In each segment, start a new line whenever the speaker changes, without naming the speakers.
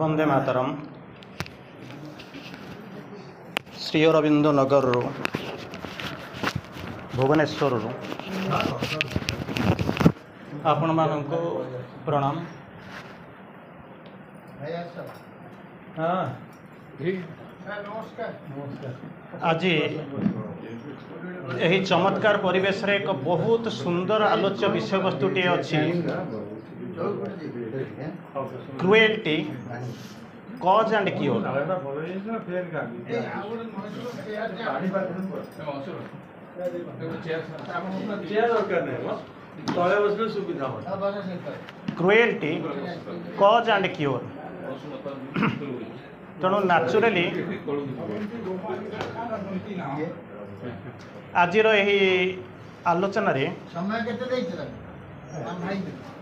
বন্দে মাতরম শ্রী অরবিন্দ নগররু ভুবনেশ্বররু ଆପଣମାନଙ୍କୁ ପ୍ରଣାମ ଆଜି ଏହି ଚମତ୍କାର ପରିବେଶରେ ଏକ ବହୁତ ସୁନ୍ଦର ଆଲୋଚ୍ୟ ବିଷୟବସ୍ତୁଟିଏ ଅଛି cruelty cause and cure
cruelty cause
and cure তেমন ন্যাচুরালি আজির এই আলোচনার সময় কেতে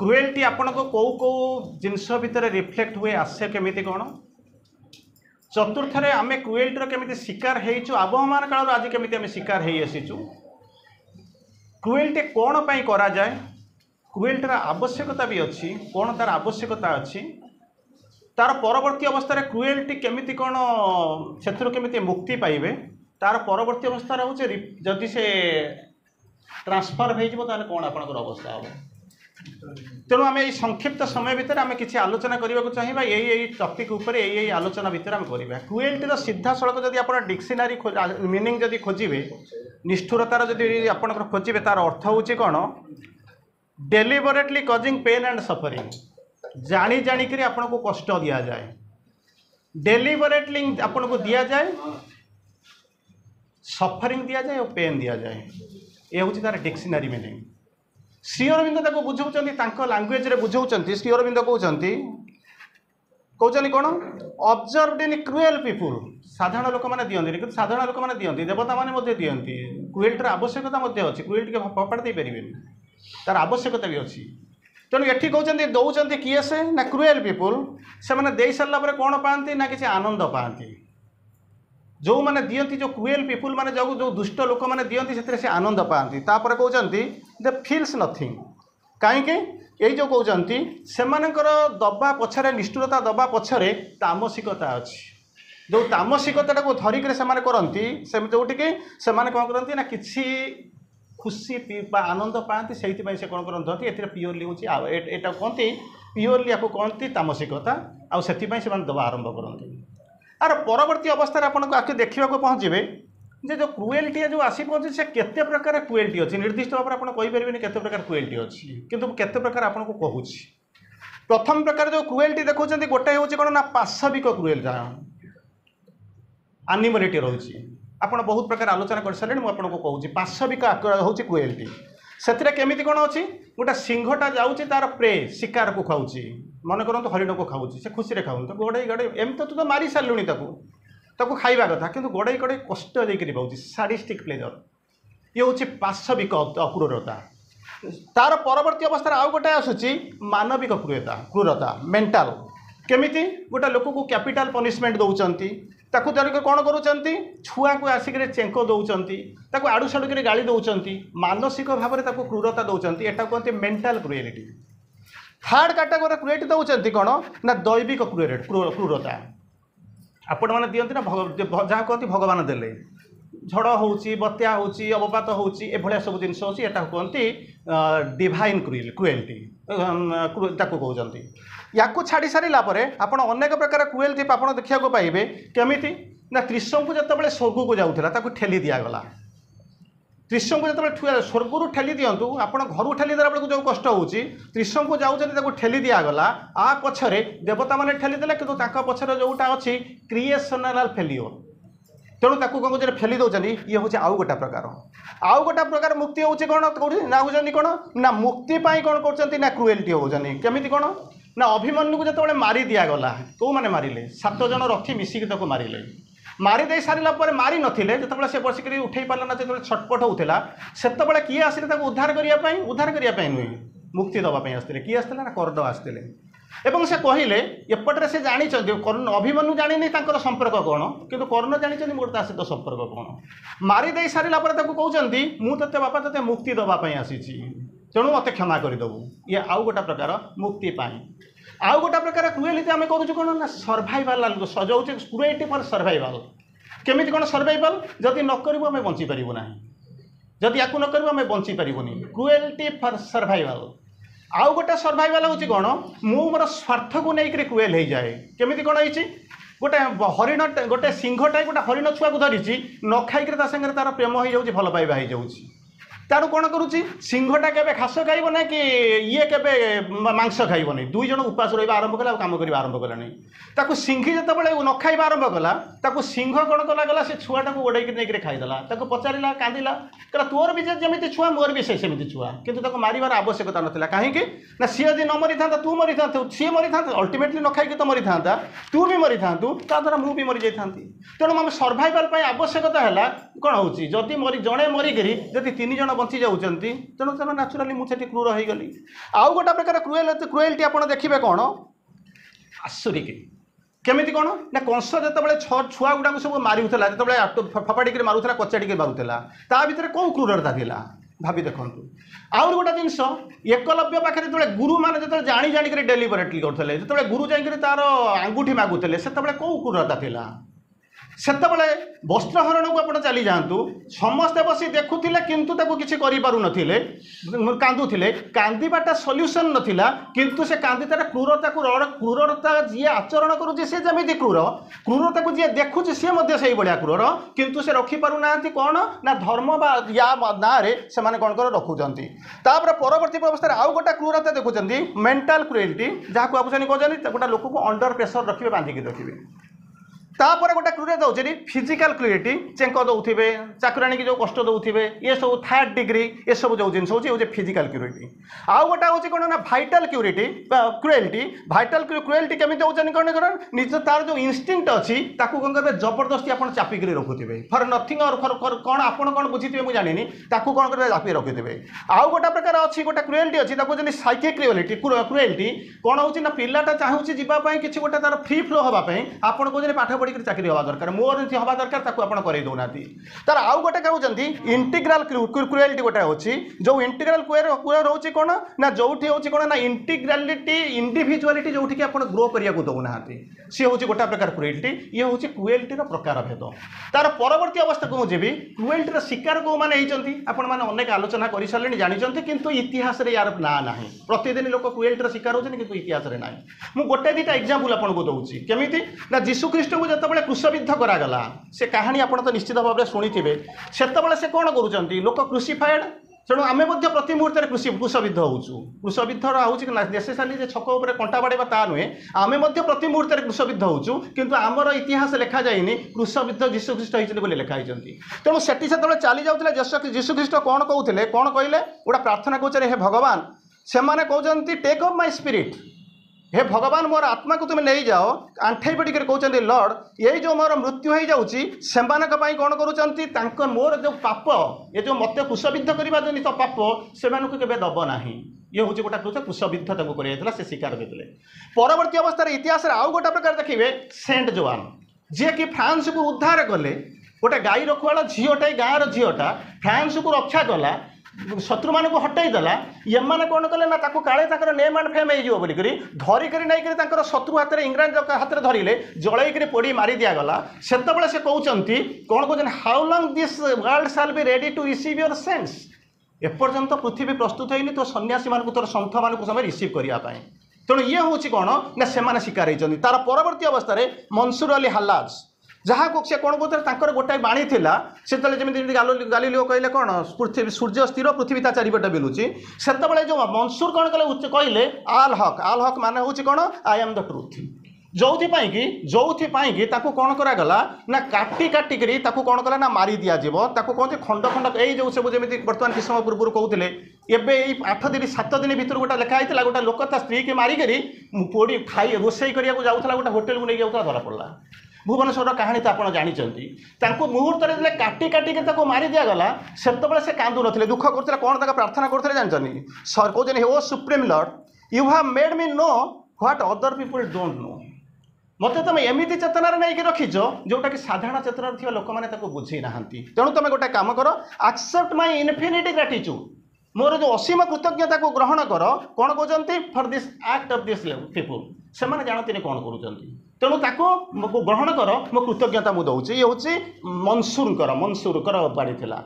କ୍ରୁଏଲ୍ଟି ଆପଣଙ୍କୁ କେଉଁ କେଉଁ ଜିନିଷ ଭିତରେ ରିଫ୍ଲେକ୍ଟ ହୁଏ ଆସେ କେମିତି କ'ଣ ଚତୁର୍ଥରେ ଆମେ କ୍ରୁଏଲ୍ଟିର କେମିତି ଶିକାର ହେଇଛୁ ଆବହମାନ କାଳରୁ ଆଜି କେମିତି ଆମେ ଶିକାର ହେଇ ଆସିଛୁ କ୍ରୁଏଲ୍ଟି କ'ଣ ପାଇଁ କରାଯାଏ କ୍ରୁଏଲ୍ଟିର ଆବଶ୍ୟକତା ବି ଅଛି କ'ଣ ତା'ର ଆବଶ୍ୟକତା ଅଛି ତା'ର ପରବର୍ତ୍ତୀ ଅବସ୍ଥାରେ କ୍ରୁଏଲ୍ଟି କେମିତି କ'ଣ ସେଥିରୁ କେମିତି ମୁକ୍ତି ପାଇବେ ତା'ର ପରବର୍ତ୍ତୀ ଅବସ୍ଥାରେ ହେଉଛି ଯଦି ସେ ଟ୍ରାନ୍ସଫର୍ ହେଇଯିବ ତାହେଲେ କ'ଣ ଆପଣଙ୍କର ଅବସ୍ଥା ହେବ ତେଣୁ ଆମେ ଏଇ ସଂକ୍ଷିପ୍ତ ସମୟ ଭିତରେ ଆମେ କିଛି ଆଲୋଚନା କରିବାକୁ ଚାହିଁବା ଏଇ ଏଇ ଟପିକ୍ ଉପରେ ଏଇ ଏଇ ଆଲୋଚନା ଭିତରେ ଆମେ କରିବା କ୍ରୁଏଲ୍ଟିର ସିଧାସଳଖ ଯଦି ଆପଣ ଡିକ୍ସିନାରୀ ମିନିଂ ଯଦି ଖୋଜିବେ ନିଷ୍ଠୁରତାର ଯଦି ଆପଣଙ୍କର ଖୋଜିବେ ତାର ଅର୍ଥ ହେଉଛି କ'ଣ deliberately causing pain and suffering ଜାଣି ଜାଣିକିରି ଆପଣଙ୍କୁ କଷ୍ଟ ଦିଆଯାଏ ଡେଲିବରେଟଲି ଆପଣଙ୍କୁ ଦିଆଯାଏ ସଫରିଂ ଦିଆଯାଏ ଓ ପେନ୍ ଦିଆଯାଏ ଏ ହେଉଛି ତାର ଡିକ୍ସିନାରୀ ମିନିଂ ଶ୍ରୀ ଅରବିନ୍ଦ ତାକୁ ବୁଝାଉଛନ୍ତି ତାଙ୍କ ଲାଙ୍ଗୁଏଜରେ ବୁଝାଉଛନ୍ତି ଶ୍ରୀ ଅରବିନ୍ଦ କହୁଛନ୍ତି କହୁଛନ୍ତି କ'ଣ ଅବଜର୍ଭଡ ଇନ୍ କ୍ରୁଏଲ୍ ପିପୁଲ୍ ସାଧାରଣ ଲୋକମାନେ ଦିଅନ୍ତିନି କିନ୍ତୁ ସାଧାରଣ ଲୋକମାନେ ଦିଅନ୍ତି ଦେବତାମାନେ ମଧ୍ୟ ଦିଅନ୍ତି କୁଇଲ୍ଟର ଆବଶ୍ୟକତା ମଧ୍ୟ ଅଛି କୁଇଲ୍ ଟିକେ ଫୋପାଡ଼ି ଦେଇପାରିବେନି ତାର ଆବଶ୍ୟକତା ବି ଅଛି ତେଣୁ ଏଠି କହୁଛନ୍ତି ଦେଉଛନ୍ତି କିଏ ସେ ନା କ୍ରୁଏଲ୍ ପିପୁଲ୍ ସେମାନେ ଦେଇସାରିଲା ପରେ କ'ଣ ପାଆନ୍ତି ନା କିଛି ଆନନ୍ଦ ପାଆନ୍ତି ଯେଉଁମାନେ ଦିଅନ୍ତି ଯେଉଁ କୁଏଲ୍ ପିପୁଲ୍ ମାନେ ଯେଉଁ ଯେଉଁ ଦୁଷ୍ଟ ଲୋକମାନେ ଦିଅନ୍ତି ସେଥିରେ ସେ ଆନନ୍ଦ ପାଆନ୍ତି ତାପରେ କହୁଛନ୍ତି ଦେ ଫିଲ୍ସ ନଥିଙ୍ଗ କାହିଁକି ଏଇ ଯେଉଁ କହୁଛନ୍ତି ସେମାନଙ୍କର ଦବା ପଛରେ ନିଷ୍ଠୁରତା ଦବା ପଛରେ ତାମସିକତା ଅଛି ଯେଉଁ ତାମସିକତାଟାକୁ ଧରିକିରି ସେମାନେ କରନ୍ତି ସେ ଯେଉଁଠିକି ସେମାନେ କ'ଣ କରନ୍ତି ନା କିଛି ଖୁସି ବା ଆନନ୍ଦ ପାଆନ୍ତି ସେଇଥିପାଇଁ ସେ କ'ଣ କରନ୍ତି ଏଥିରେ ପିଓରଲି ହେଉଛି ଆଉ ଏଇଟା କୁହନ୍ତି ପିଓରଲି ଆକୁ କହନ୍ତି ତାମସିକତା ଆଉ ସେଥିପାଇଁ ସେମାନେ ଦେବା ଆରମ୍ଭ କରନ୍ତି ଆର ପରବର୍ତ୍ତୀ ଅବସ୍ଥାରେ ଆପଣଙ୍କୁ ଆଖି ଦେଖିବାକୁ ପହଞ୍ଚିବେ ଯେ ଯେଉଁ କ୍ରୁଏଲ୍ଟି ଯେଉଁ ଆସି ପହଞ୍ଚୁଛି ସେ କେତେ ପ୍ରକାର କ୍ରୁଏଲ୍ଟି ଅଛି ନିର୍ଦ୍ଦିଷ୍ଟ ଭାବରେ ଆପଣ କହିପାରିବେନି କେତେ ପ୍ରକାର କ୍ରୁଏଲ୍ଟି ଅଛି କିନ୍ତୁ କେତେ ପ୍ରକାର ଆପଣଙ୍କୁ କହୁଛି ପ୍ରଥମ ପ୍ରକାର ଯେଉଁ କ୍ରୁଏଲ୍ଟି ଦେଖାଉଛନ୍ତି ଗୋଟେ ହେଉଛି କ'ଣ ନା ପାଶବିକ କ୍ରୁଏଲ୍ ଯାହା ଆନିମାଲିଟି ରହୁଛି ଆପଣ ବହୁତ ପ୍ରକାର ଆଲୋଚନା କରିସାରିଲେଣି ମୁଁ ଆପଣଙ୍କୁ କହୁଛି ପାଶବିକ ଆକାର ହେଉଛି କ୍ରୁଏଲ୍ଟି ସେଥିରେ କେମିତି କ'ଣ ଅଛି ଗୋଟେ ସିଂହଟା ଯାଉଛି ତାର ପ୍ରେ ଶିକାରକୁ ଖାଉଛି ମନେ କରନ୍ତୁ ହରିଣକୁ ଖାଉଛି ସେ ଖୁସିରେ ଖାଉନି ତାକୁ ଗୋଡ଼େଇ ଗୋଡ଼େଇ ଏମିତି ତୁ ତ ମାରି ସାରିଲୁଣି ତାକୁ ତାକୁ ଖାଇବା କଥା କିନ୍ତୁ ଗୋଡ଼େଇ ଗଡ଼େଇ କଷ୍ଟ ଦେଇକରି ପାଉଛି ସାଡ଼ିଷ୍ଟିକ୍ ପ୍ଲେଜର ଇଏ ହେଉଛି ପାଶବିକ ଅକ୍ରୂରତା ତାର ପରବର୍ତ୍ତୀ ଅବସ୍ଥାରେ ଆଉ ଗୋଟେ ଆସୁଛି ମାନବିକ କ୍ରୁରତା କ୍ରୁରତା ମେଣ୍ଟାଲ୍ କେମିତି ଗୋଟେ ଲୋକକୁ କ୍ୟାପିଟାଲ ପନିସମେଣ୍ଟ ଦେଉଛନ୍ତି ତାକୁ ତେଣିକି କ'ଣ କରୁଛନ୍ତି ଛୁଆକୁ ଆସିକରି ଚେଙ୍କ ଦେଉଛନ୍ତି ତାକୁ ଆଡ଼ୁ ସାଡ଼ୁ କରି ଗାଳି ଦେଉଛନ୍ତି ମାନସିକ ଭାବରେ ତାକୁ କ୍ରୁରତା ଦେଉଛନ୍ତି ଏଟାକୁ କୁହନ୍ତି mental cruelty third category cruelty ଦେଉଛନ୍ତି କ'ଣ ନା ଦୈବିକ କ୍ରୁଏଟ କ୍ରୁରତା ଆପଣମାନେ ଦିଅନ୍ତି ନା ଯାହା କୁହନ୍ତି ଭଗବାନ ଦେଲେ ଝଡ଼ ହେଉଛି ବତ୍ୟା ହେଉଛି ଅବପାତ ହେଉଛି ଏଭଳିଆ ସବୁ ଜିନିଷ ହେଉଛି ଏଟାକୁ କୁହନ୍ତି ଡିଭାଇନ୍ କ୍ରୁଏଲିଟି ତାକୁ କହୁଛନ୍ତି ୟାକୁ ଛାଡ଼ି ସାରିଲା ପରେ ଆପଣ ଅନେକ ପ୍ରକାର କୁଏଲ୍ ଟିପ୍ ଆପଣ ଦେଖିବାକୁ ପାଇବେ କେମିତି ନା ତ୍ରିଶଙ୍କୁ ଯେତେବେଳେ ସ୍ୱର୍ଗକୁ ଯାଉଥିଲା ତାକୁ ଠେଲି ଦିଆଗଲା ତ୍ରିଶଙ୍କୁ ଯେତେବେଳେ ସ୍ୱର୍ଗରୁ ଠେଲି ଦିଅନ୍ତୁ ଆପଣ ଘରୁ ଠେଲି ଦେଲା ବେଳକୁ ଯେଉଁ କଷ୍ଟ ହେଉଛି ତ୍ରିଶଙ୍କୁ ଯାଉଛନ୍ତି ତାକୁ ଠେଲି ଦିଆଗଲା ଆ ପଛରେ ଦେବତାମାନେ ଠେଲି ଦେଲେ କିନ୍ତୁ ତାଙ୍କ ପଛରେ ଯେଉଁଟା ଅଛି କ୍ରିଏସନାଲ ଫେଲିଓର ତେଣୁ ତାକୁ କ'ଣ କହୁଛନ୍ତି ଫେଲି ଦେଉଛନ୍ତି ଇଏ ହେଉଛି ଆଉ ଗୋଟେ ପ୍ରକାର ଆଉ ଗୋଟେ ପ୍ରକାର ମୁକ୍ତି ହେଉଛି କ'ଣ କେଉଁଠି ନା ହେଉଛନ୍ତି କ'ଣ ନା ମୁକ୍ତି ପାଇଁ କ'ଣ କରୁଛନ୍ତି ନା କ୍ରୁଏଲିଟି ହେଉଛନ୍ତି କେମିତି କ'ଣ ନା ଅଭିମନ୍ୟୁକୁ ଯେତେବେଳେ ମାରି ଦିଆଗଲା କେଉଁମାନେ ମାରିଲେ ସାତ ଜଣ ରଖି ମିଶିକି ତାକୁ ମାରିଲେ ମାରିଦେଇ ସାରିଲା ପରେ ମାରି ନଥିଲେ ଯେତେବେଳେ ସେ ବସିକରି ଉଠେଇ ପାରିଲା ନା ଯେତେବେଳେ ଛଟପଟ ହେଉଥିଲା ସେତେବେଳେ କିଏ ଆସିଲେ ତାକୁ ଉଦ୍ଧାର କରିବା ପାଇଁ ଉଦ୍ଧାର କରିବା ପାଇଁ ନୁହେଁ ମୁକ୍ତି ଦେବା ପାଇଁ ଆସିଥିଲେ କିଏ ଆସିଥିଲେ ନା କର୍ଦ ଆସିଥିଲେ ଏବଂ ସେ କହିଲେ ଏପଟରେ ସେ ଜାଣିଛନ୍ତି କର୍ଣ୍ଣ ଅଭିମନ୍ୟୁ ଜାଣିନି ତାଙ୍କର ସମ୍ପର୍କ କ'ଣ କିନ୍ତୁ କର୍ଣ୍ଣ ଜାଣିଛନ୍ତି ମୋର ତା ସହିତ ସମ୍ପର୍କ କ'ଣ ମାରିଦେଇ ସାରିଲା ପରେ ତାକୁ କହୁଛନ୍ତି ମୁଁ ତୋତେ ବାପା ତୋତେ ମୁକ୍ତି ଦେବା ପାଇଁ ଆସିଛି ତେଣୁ ମୋତେ କ୍ଷମା କରିଦେବୁ ଇଏ ଆଉ ଗୋଟେ ପ୍ରକାର ମୁକ୍ତି ପାଇଁ ଆଉ ଗୋଟେ ପ୍ରକାର କ୍ରୁଏଲିଟି ଆମେ କରୁଛୁ କ'ଣ ନା ସର୍ଭାଇଭାଲ ସଜାଉଛେ କ୍ରୁଏଲିଟି ଫର୍ ସର୍ଭାଇଭାଲ କେମିତି କ'ଣ ସର୍ଭାଇଭାଲ ଯଦି ନ କରିବୁ ଆମେ ବଞ୍ଚିପାରିବୁ ନାହିଁ ଯଦି ୟାକୁ ନ କରିବୁ ଆମେ ବଞ୍ଚିପାରିବୁନି କ୍ରୁଏଲିଟି ଫର୍ ସର୍ଭାଇଭାଲ ଆଉ ଗୋଟେ ସର୍ଭାଇଭାଲ ହେଉଛି କ'ଣ ମୁଁ ମୋର ସ୍ୱାର୍ଥକୁ ନେଇକରି କ୍ରୁଏଲ ହେଇଯାଏ କେମିତି କ'ଣ ହେଇଛି ଗୋଟେ ହରିଣ ଗୋଟେ ସିଂହଟାଏ ଗୋଟେ ହରିଣ ଛୁଆକୁ ଧରିଛି ନ ଖାଇକରି ତା ସାଙ୍ଗରେ ତା'ର ପ୍ରେମ ହେଇଯାଉଛି ଭଲ ପାଇବା ହେଇଯାଉଛି ତାରୁ କ'ଣ କରୁଛି ସିଂହଟା କେବେ ଘାସ ଖାଇବ ନା କି ଇଏ କେବେ ମାଂସ ଖାଇବନି ଦୁଇ ଜଣ ଉପାସ ରହିବା ଆରମ୍ଭ କଲା ଆଉ କାମ କରିବା ଆରମ୍ଭ କଲାଣି ତାକୁ ସିଂହୀ ଯେତେବେଳେ ନ ଖାଇବା ଆରମ୍ଭ କଲା ତାକୁ ସିଂହ କ'ଣ କଲା ଗଲା ସେ ଛୁଆଟାକୁ ଗୋଡ଼େଇକି ନେଇକିରି ଖାଇଦେଲା ତାକୁ ପଚାରିଲା କାନ୍ଦିଲା କହିଲା ତୋର ବି ଯେମିତି ଛୁଆ ମୋର ବି ସେ ସେମିତି ଛୁଆ କିନ୍ତୁ ତାକୁ ମାରିବାର ଆବଶ୍ୟକତା ନଥିଲା କାହିଁକି ନା ସିଏ ଯଦି ନ ମରିଥାନ୍ତା ତୁ ମରିଥାନ୍ତୁ ସିଏ ମରିଥାନ୍ତା ଅଲ୍ଟିମେଟଲି ନ ଖାଇକି ତ ମରିଥାନ୍ତା ତୁ ବି ମରିଥାନ୍ତୁ ତା ଦ୍ୱାରା ମୁଁ ବି ମରିଯାଇଥାନ୍ତି ତେଣୁ ଆମ ସର୍ଭାଇଭାଲ ପାଇଁ ଆବଶ୍ୟକତା ହେଲା କ'ଣ ହେଉଛି ଯଦି ମରି ଜଣେ ମରିକିରି ଯଦି ତିନି ଜଣ ବଞ୍ଚି ଯାଉଛନ୍ତି ତେଣୁ ସେମାନେ ନ୍ୟାଚୁରାଲି ମୁଁ ସେଠି କ୍ରୁର ହୋଇଗଲି ଆଉ ଗୋଟେ ପ୍ରକାର କ୍ରୁଏଲ କ୍ରୁଏଲିଟି ଆପଣ ଦେଖିବେ କ'ଣ ଆସୁରିକି କେମିତି କ'ଣ ନା କଂସ ଯେତେବେଳେ ଛୁଆ ଗୁଡ଼ାକୁ ସବୁ ମାରୁଥିଲା ଯେତେବେଳେ ଫପାଡ଼ିକିରି ମାରୁଥିଲା କଚାଡ଼ିକି ମାରୁଥିଲା ତା ଭିତରେ କେଉଁ କ୍ରୁରତା ଥିଲା ଭାବି ଦେଖନ୍ତୁ ଆହୁରି ଗୋଟେ ଜିନିଷ ଏକଲବ୍ୟ ପାଖରେ ଯେତେବେଳେ ଗୁରୁମାନେ ଯେତେବେଳେ ଜାଣି ଜାଣିକରି ଡେଲିଭରେଟଲି କରୁଥିଲେ ଯେତେବେଳେ ଗୁରୁ ଯାଇକରି ତାର ଆଙ୍ଗୁଠି ମାଗୁଥିଲେ ସେତେବେଳେ କେଉଁ କ୍ରୁରତା ଥିଲା ସେତେବେଳେ ବସ୍ତ୍ରହରଣକୁ ଆପଣ ଚାଲିଯାଆନ୍ତୁ ସମସ୍ତେ ବସି ଦେଖୁଥିଲେ କିନ୍ତୁ ତାକୁ କିଛି କରିପାରୁନଥିଲେ କାନ୍ଦୁଥିଲେ କାନ୍ଦିବାଟା ସଲ୍ୟୁସନ୍ ନଥିଲା କିନ୍ତୁ ସେ କାନ୍ଦିତାର କ୍ରୂରତାକୁ କ୍ରୂରତା ଯିଏ ଆଚରଣ କରୁଛି ସେ ଯେମିତି କ୍ରୂର କ୍ରୂରତାକୁ ଯିଏ ଦେଖୁଛି ସିଏ ମଧ୍ୟ ସେଇଭଳିଆ କ୍ରୂର କିନ୍ତୁ ସେ ରଖିପାରୁନାହାନ୍ତି କ'ଣ ନା ଧର୍ମ ବା ୟା ନାଁରେ ସେମାନେ କ'ଣ କର ରଖୁଛନ୍ତି ତାପରେ ପରବର୍ତ୍ତୀ ଅବସ୍ଥାରେ ଆଉ ଗୋଟେ କ୍ରୂରତା ଦେଖୁଛନ୍ତି ମେଣ୍ଟାଲ କ୍ରୁଏଲିଟି ଯାହାକୁ ଆବୁସାନୀ କହୁଛନ୍ତି ଗୋଟେ ଲୋକକୁ ଅଣ୍ଡର ପ୍ରେସର ରଖିବେ ବାନ୍ଧିକି ରଖିବେ তাপরে গোটে କ୍ୟୁରିଓ ଦେଉଛି ଏଠି ଫିଜିକାଲ କ୍ୟୁରିଟି ଚେଙ୍କ ଦେଉଥିବେ ଚାକିରି ଆଣିକି ଯେଉଁ କଷ୍ଟ ଦେଉଥିବେ ଏସବୁ ଥାର୍ଡ଼ ଡିଗ୍ରୀ ଏସବୁ ଯେଉଁ ଜିନିଷ ହେଉଛି ହେଉଛି ଫିଜିକାଲ କ୍ୟୁରିଟି ଆଉ ଗୋଟେ ହେଉଛି କ'ଣ ନା ଭାଇଟାଲ କ୍ୟୁରିଟି ବା କ୍ରୁଏଲ୍ଟି ଭାଇଟାଲ କ୍ରୁଏଲ୍ଟି କେମିତି ଦେଉଛନ୍ତି କ'ଣ କ'ଣ ନିଜ ତା'ର ଯେଉଁ ଇନଷ୍ଟିଙ୍କ୍ଟ ଅଛି ତାକୁ କ'ଣ କରିବେ ଜବରଦସ୍ତି ଆପଣ ଚାପିକିରି ରଖୁଥିବେ ଫର୍ ନଥିଙ୍ଗ ଅର୍ କ'ଣ ଆପଣ କ'ଣ ବୁଝିଥିବେ ମୁଁ ଜାଣିନି ତାକୁ କ'ଣ କରିବେ ଚାପି ରଖିଥିବେ ଆଉ ଗୋଟେ ପ୍ରକାର ଅଛି ଗୋଟେ କ୍ରୁଏଲ୍ଟି ଅଛି ତାକୁ ହେଉଛନ୍ତି ସାଇକିକ୍ କ୍ରୁଏଲିଟି କ୍ରୁଏଲ୍ଟି କ'ଣ ହେଉଛି ନା ପିଲାଟା ଚାହୁଁଛି ଯିବା ପାଇଁ କିଛି ଗୋଟେ ତା'ର ଫ୍ରି ଫ୍ଲୋ ହେବା ପାଇଁ ଆପଣ କହୁଛନ୍ତି ପାଠ ପଢ଼ିକରି ଚାକିରି ହେବା ଦରକାର ମୋର ଯଦି ହେବା ଦରକାର ତାକୁ ଆପଣ କରାଇ ଦେଉନାହାନ୍ତି ତାର ଆଉ ଗୋଟେ କହୁଛନ୍ତି ଇଣ୍ଟିଗ୍ରାଲ କ୍ରୁଏଲିଟି ଗୋଟେ ହେଉଛି ଯେଉଁ ଇଣ୍ଟିଗ୍ରାଲ କୁଏ ରହୁଛି କ'ଣ ନା ଯେଉଁଠି ହେଉଛି କ'ଣ ନା ଇଣ୍ଟିଗ୍ରାଲିଟି ଇଣ୍ଡିଭିଜୁଆଲିଟି ଯେଉଁଠିକି ଆପଣ ଗ୍ରୋ କରିବାକୁ ଦେଉନାହାନ୍ତି ସିଏ ହେଉଛି ଗୋଟା ପ୍ରକାର କ୍ରୁଏଲିଟି ଇଏ ହେଉଛି କ୍ରୁଏଲିଟିର ପ୍ରକାର ଭେଦ ତାର ପରବର୍ତ୍ତୀ ଅବସ୍ଥାକୁ ମୁଁ ଯିବି କ୍ରୁଏଲିଟିର ଶିକାର କେଉଁମାନେ ହେଇଛନ୍ତି ଆପଣମାନେ ଅନେକ ଆଲୋଚନା କରିସାରିଲେଣି ଜାଣିଛନ୍ତି କିନ୍ତୁ ଇତିହାସରେ ୟାର ନାଁ ନାହିଁ ପ୍ରତିଦିନ ଲୋକ କ୍ରୁଏଲିଟିର ଶିକାର ହେଉଛନ୍ତି କିନ୍ତୁ ଇତିହାସରେ ନାହିଁ ମୁଁ ଗୋଟେ ଦୁଇଟା ଏକ୍ଜାମ୍ପଲ୍ ଆପଣଙ୍କୁ ଦେଉଛି କେମିତି ନା ଯୀଶୁଖ୍ରୀଷ୍ଟଙ୍କୁ যেতবে কৃষবিদ্ধ করা সে কাহিনী আপনার তো নিশ্চিত ভাবে শুনে সেতবে সে কোণ করছেন লোক কৃষিফায়েড তেমন আমি প্রতি মুহূর্তে কৃষি কৃষবিদ্ধ হোচু কৃষবিদ্ধর হচ্ছে নেসেসারি যে ছক উপরে কণ্টা বাড়া তা নুহে আমি প্রতি মুহূর্তে কৃষবিদ্ধ হোচু কিন্তু আমার ইতিহাস লেখা যায়নি কৃষবিদ্ধ যীশুখ্রিস্ট হয়েছেন বলে লেখা হয়েছেন তেমন সেটি সেতবে চালি যাওয়া যীশুখ্রিস্ট কোণ কৌলে কোণ কহিলেন গোটা প্রার্থনা করছেন হে ভগবান সে কৌ টেক অফ মাই স্পিরিট ହେ ଭଗବାନ ମୋର ଆତ୍ମାକୁ ତୁମେ ନେଇଯାଅ ଆଣ୍ଠେଇ ପଡ଼ିକରି କହୁଛନ୍ତି ଲର୍ଡ଼ ଏଇ ଯେଉଁ ମୋର ମୃତ୍ୟୁ ହେଇଯାଉଛି ସେମାନଙ୍କ ପାଇଁ କ'ଣ କରୁଛନ୍ତି ତାଙ୍କ ମୋର ଯେଉଁ ପାପ ଏ ଯେଉଁ ମୋତେ କୁଶବିଦ୍ଧ କରିବା ଜନିତ ପାପ ସେମାନଙ୍କୁ କେବେ ଦେବ ନାହିଁ ଇଏ ହେଉଛି ଗୋଟେ କୃତ୍ୟ କୁଶବିଦ୍ଧ ତାଙ୍କୁ କରାଯାଇଥିଲା ସେ ଶିକାର ଦେଇଥିଲେ ପରବର୍ତ୍ତୀ ଅବସ୍ଥାରେ ଇତିହାସରେ ଆଉ ଗୋଟେ ପ୍ରକାର ଦେଖିବେ ସେଣ୍ଟ ଜୋଆନ ଯିଏକି ଫ୍ରାନ୍ସକୁ ଉଦ୍ଧାର କଲେ ଗୋଟେ ଗାଈ ରଖୁଆଳ ଝିଅଟେ ଗାଁର ଝିଅଟା ଫ୍ରାନ୍ସକୁ ରକ୍ଷା କଲା ଶତ୍ରୁମାନଙ୍କୁ ହଟେଇ ଦେଲା ଏମାନେ କ'ଣ କଲେ ନା ତାକୁ କାଳେ ତାଙ୍କର ନେମ୍ ଆଣ୍ଡ ଫେମ୍ ହେଇଯିବ ବୋଲିକରି ଧରିକରି ନେଇକରି ତାଙ୍କର ଶତ୍ରୁ ହାତରେ ଇଂରାଜ ହାତରେ ଧରିଲେ ଜଳେଇକରି ପୋଡ଼ି ମାରି ଦିଆଗଲା ସେତେବେଳେ ସେ କହୁଛନ୍ତି କ'ଣ କହୁଛନ୍ତି how long this world shall be ready to receive your sense ଏପର୍ଯ୍ୟନ୍ତ ପୃଥିବୀ ପ୍ରସ୍ତୁତ ହେଇନି ତୋ ସନ୍ନ୍ୟାସୀମାନଙ୍କୁ ତୋର ସନ୍ଥମାନଙ୍କୁ ସମୟ ରିସିଭ୍ କରିବା ପାଇଁ ତେଣୁ ଇଏ ହେଉଛି କ'ଣ ନା ସେମାନେ ଶିକାର ହେଇଛନ୍ତି ତା'ର ପରବର୍ତ୍ତୀ ଅବସ୍ଥାରେ ମନସୁର ଅଲି ହାଲାଜ ଯାହାକୁ ସେ କ'ଣ କହୁଥିଲେ ତାଙ୍କର ଗୋଟାଏ ବାଣୀ ଥିଲା ସେତେବେଳେ ଯେମିତି ଯେମିତି ଗାଲିଲିଓ କହିଲେ କ'ଣ ପୃଥିବୀ ସୂର୍ଯ୍ୟ ସ୍ଥିର ପୃଥିବୀ ତା ଚାରିପଟେ ବିଲୁଛି ସେତେବେଳେ ଯେଉଁ ମନସୁର କ'ଣ କଲେ କହିଲେ ଆଲ୍ ହକ୍ ଆଲ୍ ହକ୍ ମାନେ ହେଉଛି କ'ଣ ଆଇ ଆମ୍ ଦ ଟ୍ରୁଥ୍ ଯେଉଁଥିପାଇଁକି ଯେଉଁଥିପାଇଁକି ତାକୁ କ'ଣ କରାଗଲା ନା କାଟି କାଟିକିରି ତାକୁ କ'ଣ କଲା ନା ମାରି ଦିଆଯିବ ତାକୁ କହନ୍ତି ଖଣ୍ଡ ଖଣ୍ଡ ଏଇ ଯେଉଁ ସବୁ ଯେମିତି ବର୍ତ୍ତମାନ କିଛି ସମୟ ପୂର୍ବରୁ କହୁଥିଲେ ଏବେ ଏଇ ଆଠ ଦିନ ସାତ ଦିନ ଭିତରୁ ଗୋଟେ ଲେଖା ହେଇଥିଲା ଗୋଟେ ଲୋକ ତା ସ୍ତ୍ରୀକି ମାରିକରି ପୋଡ଼ି ଖାଇ ରୋଷେଇ କରିବାକୁ ଯାଉଥିଲା ଗୋଟେ ହୋଟେଲକୁ ନେଇକି ଯାଉଥିଲା ଧରା ପଡ଼ିଲା ଭୁବନେଶ୍ୱରର କାହାଣୀ ତ ଆପଣ ଜାଣିଛନ୍ତି ତାଙ୍କୁ ମୁହୂର୍ତ୍ତରେ ଯେତେବେଳେ କାଟି କାଟିକି ତାକୁ ମାରି ଦିଆଗଲା ସେତେବେଳେ ସେ କାନ୍ଦୁନଥିଲେ ଦୁଃଖ କରୁଥିଲେ କ'ଣ ତାଙ୍କ ପ୍ରାର୍ଥନା କରୁଥିଲେ ଜାଣିଛନ୍ତି ସର୍ କହୁଛନ୍ତି O supreme lord you have made me know what other people don't know ମୋତେ ତୁମେ ଏମିତି ଚେତନାରେ ନେଇକି ରଖିଛ ଯେଉଁଟାକି ସାଧାରଣ ଚେତନାରେ ଥିବା ଲୋକମାନେ ତାକୁ ବୁଝେଇ ନାହାନ୍ତି ତେଣୁ ତୁମେ ଗୋଟେ କାମ କର ଆକ୍ସେପ୍ଟ ମାଇ ଇନଫିନିଟି ଗ୍ରାଟିଚ୍ୟୁଡ଼ ମୋର ଯେଉଁ ଅସୀମ କୃତଜ୍ଞତାକୁ ଗ୍ରହଣ କର କ'ଣ କହୁଛନ୍ତି for this act of this people ସେମାନେ ଜାଣନ୍ତିନି କ'ଣ କରୁଛନ୍ତି ତେଣୁ ତାକୁ ଗ୍ରହଣ କର ମୋ କୃତଜ୍ଞତା ମୁଁ ଦେଉଛି ଇଏ ହେଉଛି ମନସୁରଙ୍କର ମନସୁରଙ୍କର ବାଡ଼ି ଥିଲା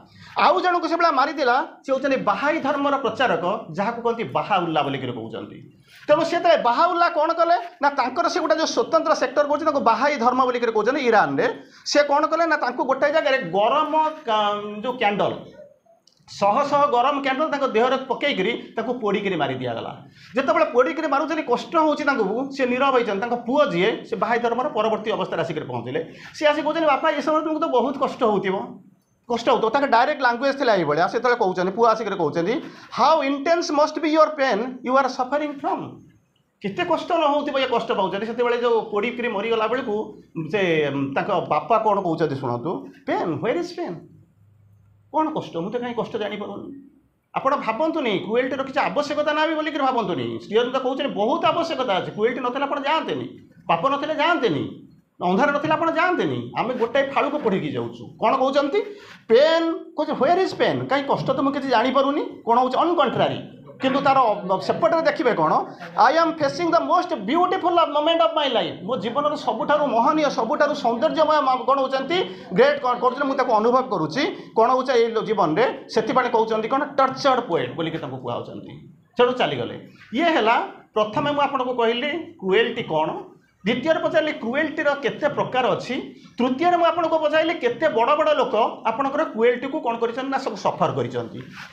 ଆଉ ଜଣଙ୍କୁ ସେଭଳିଆ ମାରିଥିଲା ସେ ହେଉଛନ୍ତି ବାହାଇ ଧର୍ମର ପ୍ରଚାରକ ଯାହାକୁ କହନ୍ତି ବାହାଉଲ୍ଲା ବୋଲିକିରି କହୁଛନ୍ତି ତେଣୁ ସେ ତେବେ ବାହାଉଲ୍ଲା କ'ଣ କଲେ ନା ତାଙ୍କର ସେ ଗୋଟେ ଯେଉଁ ସ୍ୱତନ୍ତ୍ର ସେକ୍ଟର କହୁଛି ତାଙ୍କୁ ବାହାଇ ଧର୍ମ ବୋଲିକିରି କହୁଛନ୍ତି ଇରାନରେ ସେ କ'ଣ କଲେ ନା ତାଙ୍କୁ ଗୋଟାଏ ଜାଗାରେ ଗରମ ଯେଉଁ କ୍ୟାଣ୍ଡଲ ଶହ ଶହ ଗରମ କ୍ୟାଣ୍ଡେଲ ତାଙ୍କ ଦେହରେ ପକାଇକରି ତାକୁ ପୋଡ଼ିକିରି ମାରି ଦିଆଗଲା ଯେତେବେଳେ ପୋଡ଼ିକିରି ମାରୁଛନ୍ତି କଷ୍ଟ ହେଉଛି ତାଙ୍କୁ ସେ ନୀରବ ହେଇଛନ୍ତି ତାଙ୍କ ପୁଅ ଯିଏ ସେ ବାହାଇ ଧର୍ମର ପରବର୍ତ୍ତୀ ଅବସ୍ଥାରେ ଆସିକରି ପହଞ୍ଚିଲେ ସେ ଆସି କହୁଛନ୍ତି ବାପା ଏ ସମୟରେ ତୁମକୁ ତ ବହୁତ କଷ୍ଟ ହେଉଥିବ କଷ୍ଟ ହେଉଥିବ ତାଙ୍କ ଡାଇରେକ୍ଟ ଲାଙ୍ଗୁଏଜ୍ ଥିଲା ଏଇଭଳିଆ ସେତେବେଳେ କହୁଛନ୍ତି ପୁଅ ଆସିକରି କହୁଛନ୍ତି how intense must be your pain you are suffering from କେତେ କଷ୍ଟ ନ ହେଉଥିବ ଇଏ କଷ୍ଟ ପାଉଛନ୍ତି ସେତେବେଳେ ଯେଉଁ ପୋଡ଼ିକିରି ମରିଗଲା ବେଳକୁ ସେ ତାଙ୍କ ବାପା କ'ଣ କହୁଛନ୍ତି ଶୁଣନ୍ତୁ ପେନ୍ ହ୍ୱେର୍ ଇଜ୍ ପେନ୍ କ'ଣ କଷ୍ଟ ମୁଁ ତ କାହିଁ କଷ୍ଟ ଜାଣିପାରୁନି ଆପଣ ଭାବନ୍ତୁନି କୁଏଲ୍ଟିର କିଛି ଆବଶ୍ୟକତା ନାହିଁ ବୋଲିକିରି ଭାବନ୍ତୁନି ଷ୍ଟିଅରିଂ କହୁଛନ୍ତି ବହୁତ ଆବଶ୍ୟକତା ଅଛି କୁଏଲ୍ଟି ନଥିଲେ ଆପଣ ଯାଆନ୍ତେନି ପାପ ନଥିଲେ ଯାଆନ୍ତେନି ଅନ୍ଧାର ନଥିଲେ ଆପଣ ଯାଆନ୍ତେନି ଆମେ ଗୋଟାଏ ଫାଳୁକୁ ପଢ଼ିକି ଯାଉଛୁ କ'ଣ କହୁଛନ୍ତି ପେନ୍ କହୁଛି ହ୍ୱେର୍ ଇଜ୍ ପେନ୍ କାହିଁ କଷ୍ଟ ତ ମୁଁ କିଛି ଜାଣିପାରୁନି କ'ଣ ହେଉଛି ଅନକଣ୍ଟ୍ରାରୀ কিন্তু তার ସେପଟରେ ଦେଖିବେ କ'ଣ I am facing the most beautiful moment of my life ମୋ ଜୀବନର ସବୁଠାରୁ ମହନୀୟ ସବୁଠାରୁ ସୌନ୍ଦର୍ଯ୍ୟମୟ କ'ଣ ହେଉଛନ୍ତି ଗ୍ରେଟ୍ କ'ଣ କରୁଛନ୍ତି ମୁଁ ତାକୁ ଅନୁଭବ କରୁଛି କ'ଣ ହେଉଛି ଏଇ ଜୀବନରେ ସେଥିପାଇଁ କହୁଛନ୍ତି କ'ଣ ଟର୍ଚର୍ଡ଼ ପୋଏଟ୍ ବୋଲିକି ତାଙ୍କୁ କୁହାହେଉଛନ୍ତି ସେଠୁ ଚାଲିଗଲେ ଇଏ ହେଲା ପ୍ରଥମେ ମୁଁ ଆପଣଙ୍କୁ କହିଲି କ୍ରୁଏଲ୍ଟି କ'ଣ দ্বিতীয় পচারি কুয়েলটি কেতে প্রকার অছি মু আপনার পচারি কেতে বড় বড় লোক আপনার কুয়েলটি কোণ করেছেন না সব সফর করেছেন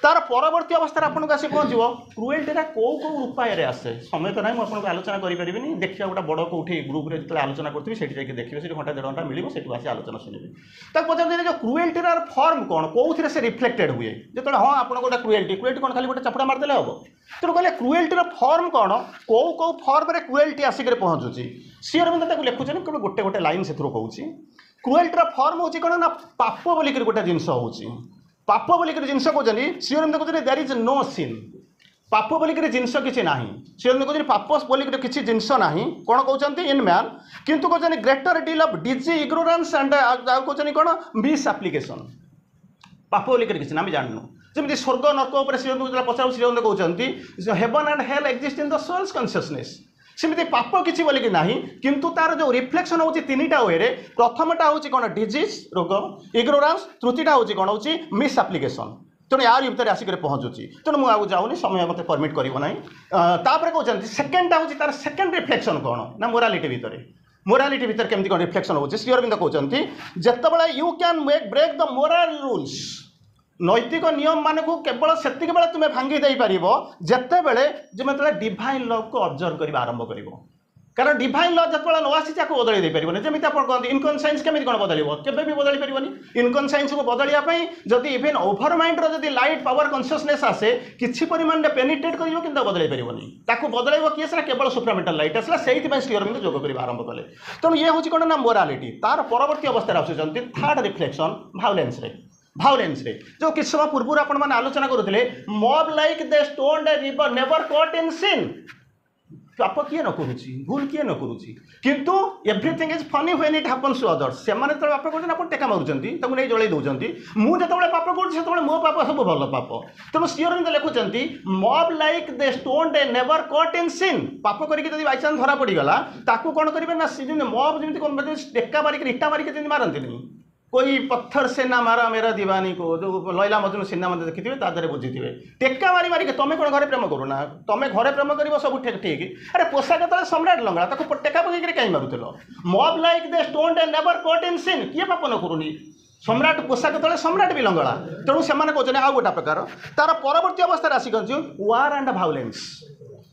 তার পরবর্তী অবস্থায় আপনার আসি পৌঁছব কুয়েলটিটা কেউ কেউ উপায়ে আসে সময় তো না আপনার আলোচনা করে করিপারি দেখি গোটা বড় কেউ গ্রুপে যেতে আলোচনা করবি সেটি যাই দেখবে সেটি ঘন্টা দেড় ঘন্টা মিলব সেটি আসি আলোচনা শুনবে তাকে পচারে যে কুয়েলটির ফর্ম কোণ কেউথে সে রিফ্লেক্টেড হুয়ে যেত হ্যাঁ আপনার গোটা কুয়েলটি কুয়েলটি কোণ খালি গোটা চাপড়া মারিদেলে হব ତେଣୁ କହିଲେ କ୍ରୁଏଲ୍ଟିର ଫର୍ମ କ'ଣ କେଉଁ କେଉଁ ଫର୍ମରେ କ୍ରୁଏଲ୍ଟି ଆସିକରି ପହଞ୍ଚୁଛି ଶ୍ରୀ ଅରବିନ୍ଦ ତାକୁ ଲେଖୁଛନ୍ତି କେବଳ ଗୋଟେ ଗୋଟେ ଲାଇନ୍ ସେଥିରୁ କହୁଛି କ୍ରୁଏଲ୍ଟିର ଫର୍ମ ହେଉଛି କ'ଣ ନା ପାପ ବୋଲିକରି ଗୋଟେ ଜିନିଷ ହେଉଛି ପାପ ବୋଲିକରି ଜିନିଷ କହୁଛନ୍ତି ଶ୍ରୀ ଅରବିନ୍ଦ କହୁଛନ୍ତି ଦେର୍ ଇଜ୍ ନୋ ସିନ୍ ପାପ ବୋଲିକରି ଜିନିଷ କିଛି ନାହିଁ ଶ୍ରୀ ଅରବିନ୍ଦ କହୁଛନ୍ତି ପାପ ବୋଲିକରି କିଛି ଜିନିଷ ନାହିଁ କ'ଣ କହୁଛନ୍ତି ଇନ୍ ମ୍ୟାନ୍ କିନ୍ତୁ କହୁଛନ୍ତି ଗ୍ରେଟର୍ ଡିଲ୍ ଅଫ୍ ଡିଜି ଇଗ୍ନୋରାନ୍ସ ଆଣ୍ଡ ଆଉ କହୁଛନ୍ତି କ'ଣ ମିସ୍ ଆପ୍ଲିକେସନ୍ ପାପ ବୋଲିକରି କିଛି ନା ଆମେ ଜାଣିନୁ ଯେମିତି ସ୍ୱର୍ଗ ନର୍କ ଉପରେ ଶ୍ରୀଅରନ୍ଦ ଯେତେବେଳେ ପଚାରୁ ଶ୍ରୀଅରନ୍ଦ କହୁଛନ୍ତି ହେଭନ୍ and ହେଲ୍ exist in the souls consciousness ସେମିତି ପାପ କିଛି ବୋଲିକି ନାହିଁ କିନ୍ତୁ ତାର ଯେଉଁ ରିଫ୍ଲେକ୍ସନ୍ ହେଉଛି ତିନିଟା ୱେରେ ପ୍ରଥମଟା ହେଉଛି କ'ଣ ଡିଜିଜ୍ ରୋଗ ଇଗ୍ନୋରାନ୍ସ ତୃତୀୟଟା ହେଉଛି କ'ଣ ହେଉଛି ମିସ୍ ଆପ୍ଲିକେସନ୍ ତେଣୁ ୟାରି ଭିତରେ ଆସିକରି ପହଞ୍ଚୁଛି ତେଣୁ ମୁଁ ଆଉ ଯାଉନି ସମୟ ମୋତେ ପରମିଟ୍ କରିବ ନାହିଁ ତାପରେ କହୁଛନ୍ତି ସେକେଣ୍ଡଟା ହେଉଛି ତାର ସେକେଣ୍ଡ ରିଫ୍ଲେକ୍ସନ୍ କ'ଣ ନା ମୋରାଲିଟି ଭିତରେ ମୋରାଲିଟି ଭିତରେ କେମିତି କ'ଣ ରିଫ୍ଲେକ୍ସନ୍ ହେଉଛି ଶ୍ରୀ ଅରବିନ୍ଦ କହୁଛନ୍ତି ଯେତେବେଳେ you can make break the moral rules নৈতিক নিয়ম মানে কেবল সেতিক বেড়ে তুমি ভাঙ্গি দেইপার যেতবে তুমি ডিভাইন লকে অবজর্ভ করা আরম্ভ করব কারণ ডিভাইন ল যেত ন আসি তাকে দিয়ে দেইপার যেমি আপনার কহতি ইনকনসাইন্স কেমি কোণ বদলিব কেবে বি বদলি পারি ইনকনসাইন্সকে বদলিয়া যদি ইভেন ওভর মাইন্ডর যদি লাইট পাওয়ার কনসিয়সনেস আসে কিছু পরিমাণে পেনিট্রেট করব কিন্তু বদলাই পারি তাকে বদলাইব কি আসলে কেবল সুপ্রামেন্টাল লাইট আসলে সেইপাই শ্রীরবিন্দ যোগ করা আরম্ভ কলে তেমন ইয়ে হচ্ছে কোণ না মোরালিটি তার পরবর্তী অবস্থায় আসুচার থার্ড রিফ্লেকশন ভাওলেন্সরে ଭାଉଲେନ୍ସରେ ଯେଉଁ କିଛି ସମୟ ପୂର୍ବରୁ ଆପଣମାନେ ଆଲୋଚନା କରୁଥିଲେ mob like the stone river never cut in sin ପାପ କିଏ ନ କରୁଛି ଭୁଲ କିଏ ନ କରୁଛି କିନ୍ତୁ everything is funny when it happens to others ସେମାନେ ଯେତେବେଳେ ପାପ କରୁଛନ୍ତି ଆପଣ ଟେକା ମାରୁଛନ୍ତି ତାକୁ ନେଇ ଜଳେଇ ଦେଉଛନ୍ତି ମୁଁ ଯେତେବେଳେ ପାପ କରୁଛି ସେତେବେଳେ ମୋ ପାପ ସବୁ ଭଲ ପାପ ତେଣୁ ସିଓରନ୍ଦ ଲେଖୁଛନ୍ତି mob like the stone day never cut in sin ପାପ କରିକି ଯଦି ବାଇଚାନ୍ସ ଧରା ପଡ଼ିଗଲା ତାକୁ କ'ଣ କରିବେ ନା ସେ ଯେମିତି ମବ୍ ଯେମିତି ଟେକା ମାରିକି ଇଟା ମାରିକି ଯେମିତି ମାରନ୍ତିନି कोई पत्थर से ना मारा मेरा दीवानी को जो लैला मजनू सिनेमा देखिथे ତା ଦେହରେ ବୁଝିଥିବେ ଟେକା ମାରି ମାରିକି ତମେ କ'ଣ ଘରେ ପ୍ରେମ କରୁନା ତମେ ଘରେ ପ୍ରେମ କରିବ ସବୁ ଠିକ୍ ଠିକ୍ ଆରେ ପୋଷାକ ତଳେ ସମ୍ରାଟ ଲଙ୍ଗଳା ତାକୁ ଟେକା ପକେଇକିରି କାହିଁ ମାରୁଥିଲ mob like the stone and never cut in sin କିଏ ପାପନ କରୁନି ସମ୍ରାଟ ପୋଷାକ ତଳେ ସମ୍ରାଟ ବି ଲଙ୍ଗଳା ତେଣୁ ସେମାନେ କହୁଛନ୍ତି ଆଉ ଗୋଟେ ପ୍ରକାର ତାର ପରବର୍ତ୍ତୀ ଅବସ୍ଥାରେ ଆସିଛନ୍ତି ୱାର୍ ଆଣ୍ଡ ଭାଉଲେନ୍ସ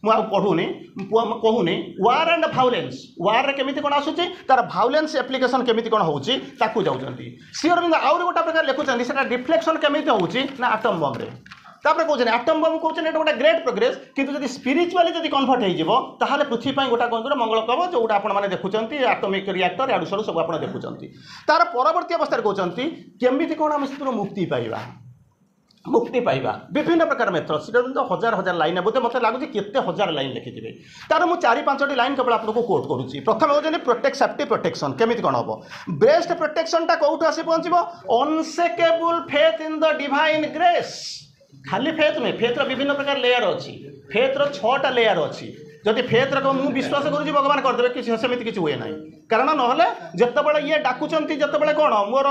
ମୁଁ ଆଉ ପଢ଼ୁନି କହୁନି ୱାର୍ ଆଣ୍ଡ ଭାଉଲେନ୍ସ ୱାର୍ରେ କେମିତି କ'ଣ ଆସୁଛି ତା'ର ଭାଉଲେନ୍ସ ଆପ୍ଲିକେସନ୍ କେମିତି କ'ଣ ହେଉଛି ତାକୁ ଯାଉଛନ୍ତି ଶ୍ରୀ ଅରବିନ୍ଦ ଆହୁରି ଗୋଟେ ପ୍ରକାର ଲେଖୁଛନ୍ତି ସେଟା ରିଫ୍ଲେକ୍ସନ୍ କେମିତି ହେଉଛି ନା ଆଟମ୍ ବମ୍ବରେ ତାପରେ କହୁଛନ୍ତି ଆଟମ୍ ବମ୍ କହୁଛନ୍ତି ଏଇଟା ଗୋଟେ ଗ୍ରେଟ୍ ପ୍ରୋଗ୍ରେସ୍ କିନ୍ତୁ ଯଦି ସ୍ପିରିଚୁଆଲି ଯଦି କନଭର୍ଟ ହେଇଯିବ ତାହେଲେ ପୃଥିବୀ ପାଇଁ ଗୋଟେ କ'ଣ କହିଲେ ମଙ୍ଗଳ କବ ଯେଉଁଟା ଆପଣମାନେ ଦେଖୁଛନ୍ତି ଆଟମିକ୍ ରିଆକ୍ଟର ଆଡ଼ୁ ସବୁ ଆପଣ ଦେଖୁଛନ୍ତି ତାର ପରବର୍ତ୍ତୀ ଅବସ୍ଥାରେ କହୁଛନ୍ତି କେମିତି କ'ଣ ଆମେ ସେଥିରୁ ମୁକ୍ତି ପାଇବା মুক্তি পাଇବା ବିଭିନ୍ନ ପ୍ରକାର ମେଥଡ଼ ସେଇଟା କିନ୍ତୁ ହଜାର ହଜାର ଲାଇନ୍ ବୋଧେ ମୋତେ ଲାଗୁଛି କେତେ ହଜାର ଲାଇନ୍ ଲେଖିଥିବେ ତା'ର ମୁଁ ଚାରି ପାଞ୍ଚଟି ଲାଇନ୍ କେବଳ ଆପଣଙ୍କୁ କୋଟ୍ କରୁଛି ପ୍ରଥମେ ହେଉଛନ୍ତି ପ୍ରୋଟେକ୍ଟ ସେଫ୍ଟି ପ୍ରୋଟେକ୍ସନ୍ କେମିତି କ'ଣ ହେବ ବ୍ରେଷ୍ଟ ପ୍ରୋଟେକ୍ସନ୍ଟା କେଉଁଠୁ ଆସି ପହଞ୍ଚିବ unshakeable faith in the divine grace ଖାଲି ଫେଥ୍ ନୁହେଁ ଫେଥ୍ର ବିଭିନ୍ନ ପ୍ରକାର ଲେୟାର ଅଛି ଫେଥ୍ର ଛଅଟା ଲେୟାର ଅଛି ଯଦି ଫେଥ୍ରେ କହିବ ମୁଁ ବିଶ୍ୱାସ କରୁଛି ଭଗବାନ କରିଦେବେ କିଛି ସେମିତି କିଛି ହୁଏ ନାହିଁ କାରଣ ନହେଲେ ଯେତେବେଳେ ଇଏ ଡାକୁଛନ୍ତି ଯେତେବେଳେ କ'ଣ ମୋର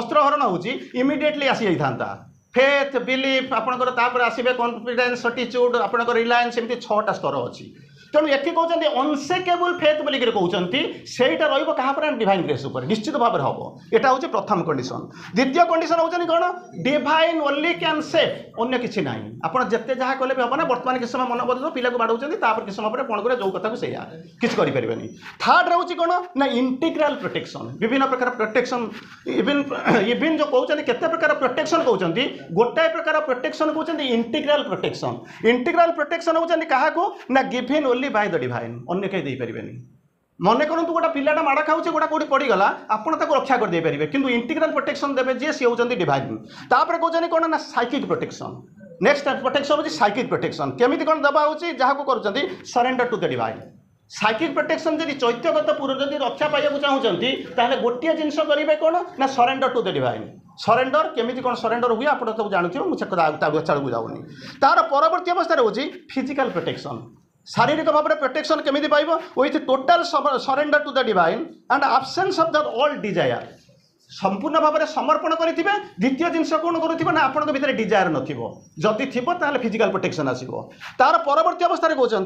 ଅସ୍ତ୍ରହରଣ ହେଉଛି ଇମିଡ଼ିଏଟଲି ଆସିଯାଇଥାନ୍ତା ফেথ ବିଲିଫ୍ ଆପଣଙ୍କର ତାପରେ ଆସିବେ କନଫିଡେନ୍ସ ସର୍ଟିଚ୍ୟୁଡ୍ ଆପଣଙ୍କର ରିଲାଏନ୍ସ ଏମିତି ଛଅଟା ସ୍ତର ଅଛି তেমন এটি কোথাও অনসেকেবল ফেথ বলিকি কৌঁতে সেইটা রহব কাহা উপরে ডিভাইন গ্রেস উপরে নিশ্চিত ভাবে হব এটা হচ্ছে প্রথম কন্ডিশন দ্বিতীয় কন্ডিশন হচ্ছে কোণ ডিভাইন ওনলি ক্যান সেভ অন্য কিছু না আপনার যেতে যা কলে হব না বর্তমানে কিছু সময় মনে বদল পিলাকে বাড়াচ্ছেন তাপরে কিছু সময় পরে পণ করে যে কথা সেইয়া কিছু করে পারবে থার্ড রয়েছে কোণ না ইন্টিগ্রাল প্রোটেকশন বিভিন্ন প্রকার প্রোটেকশন ইভিন ইভিন যে কৌন কেতে প্রকার প্রোটেকশন কৌন গোটায়ে প্রকার প্রোটেকশন কৌন ইন্টিগ্রাল প্রোটেকশন ইন্টিগ্রাল প্রোটেকশন হচ্ছে কাহকু না given only by the divine ଅନ୍ୟ କେହି ଦେଇପାରିବେନି ମନେ କରନ୍ତୁ ଗୋଟେ ପିଲାଟା ମାଡ଼ ଖାଉଛି ଗୋଟେ କେଉଁଠି ପଡ଼ିଗଲା ଆପଣ ତାକୁ ରକ୍ଷା କରିଦେଇପାରିବେ କିନ୍ତୁ ଇଣ୍ଟିଗ୍ରାଲ ପ୍ରୋଟେକ୍ସନ୍ ଦେବେ ଯିଏ ସିଏ ହେଉଛନ୍ତି ଡିଭାଇନ୍ ତାପରେ କହୁଛନ୍ତି କ'ଣ ନା ସାଇକିକ୍ ପ୍ରୋଟେକ୍ସନ୍ ନେକ୍ସଟ ପ୍ରୋଟେକ୍ସନ୍ ହେଉଛି ସାଇକିକ୍ ପ୍ରୋଟେକ୍ସନ୍ କେମିତି କ'ଣ ଦେବା ହେଉଛି ଯାହାକୁ କରୁଛନ୍ତି surrender to the divine psychic protection ଯଦି ଚୈତ୍ୟଗତ ପୂର୍ବ ଯଦି ରକ୍ଷା ପାଇବାକୁ ଚାହୁଁଛନ୍ତି ତାହେଲେ ଗୋଟିଏ ଜିନିଷ କରିବେ କ'ଣ ନା surrender to the divine surrender କେମିତି କ'ଣ ସରେଣ୍ଡର ହୁଏ ଆପଣ ସବୁ ଜାଣୁଥିବେ ମୁଁ ସେ କଥା ତା ଯାଉନି ତା'ର ପରବର୍ତ୍ତୀ ଅବସ୍ଥାରେ ହେଉଛି ଫିଜିକାଲ୍ ପ୍ରୋଟେକ୍ସନ୍ শারীরিক ভাবে প্রোটেকশন কেমিতি পাইব with total surrender to the divine and absence of the all desire সম্পূর্ণ ভাবে সমর্পণ করে দ্বিতীয় জিনিস কোণ করুবে না আপনার ভিতরে ডিজায়ার নথিব যদি থিব তাহলে ফিজিক্যাল প্রোটেকশন আসব তার পরবর্তী অবস্থায় কোথাও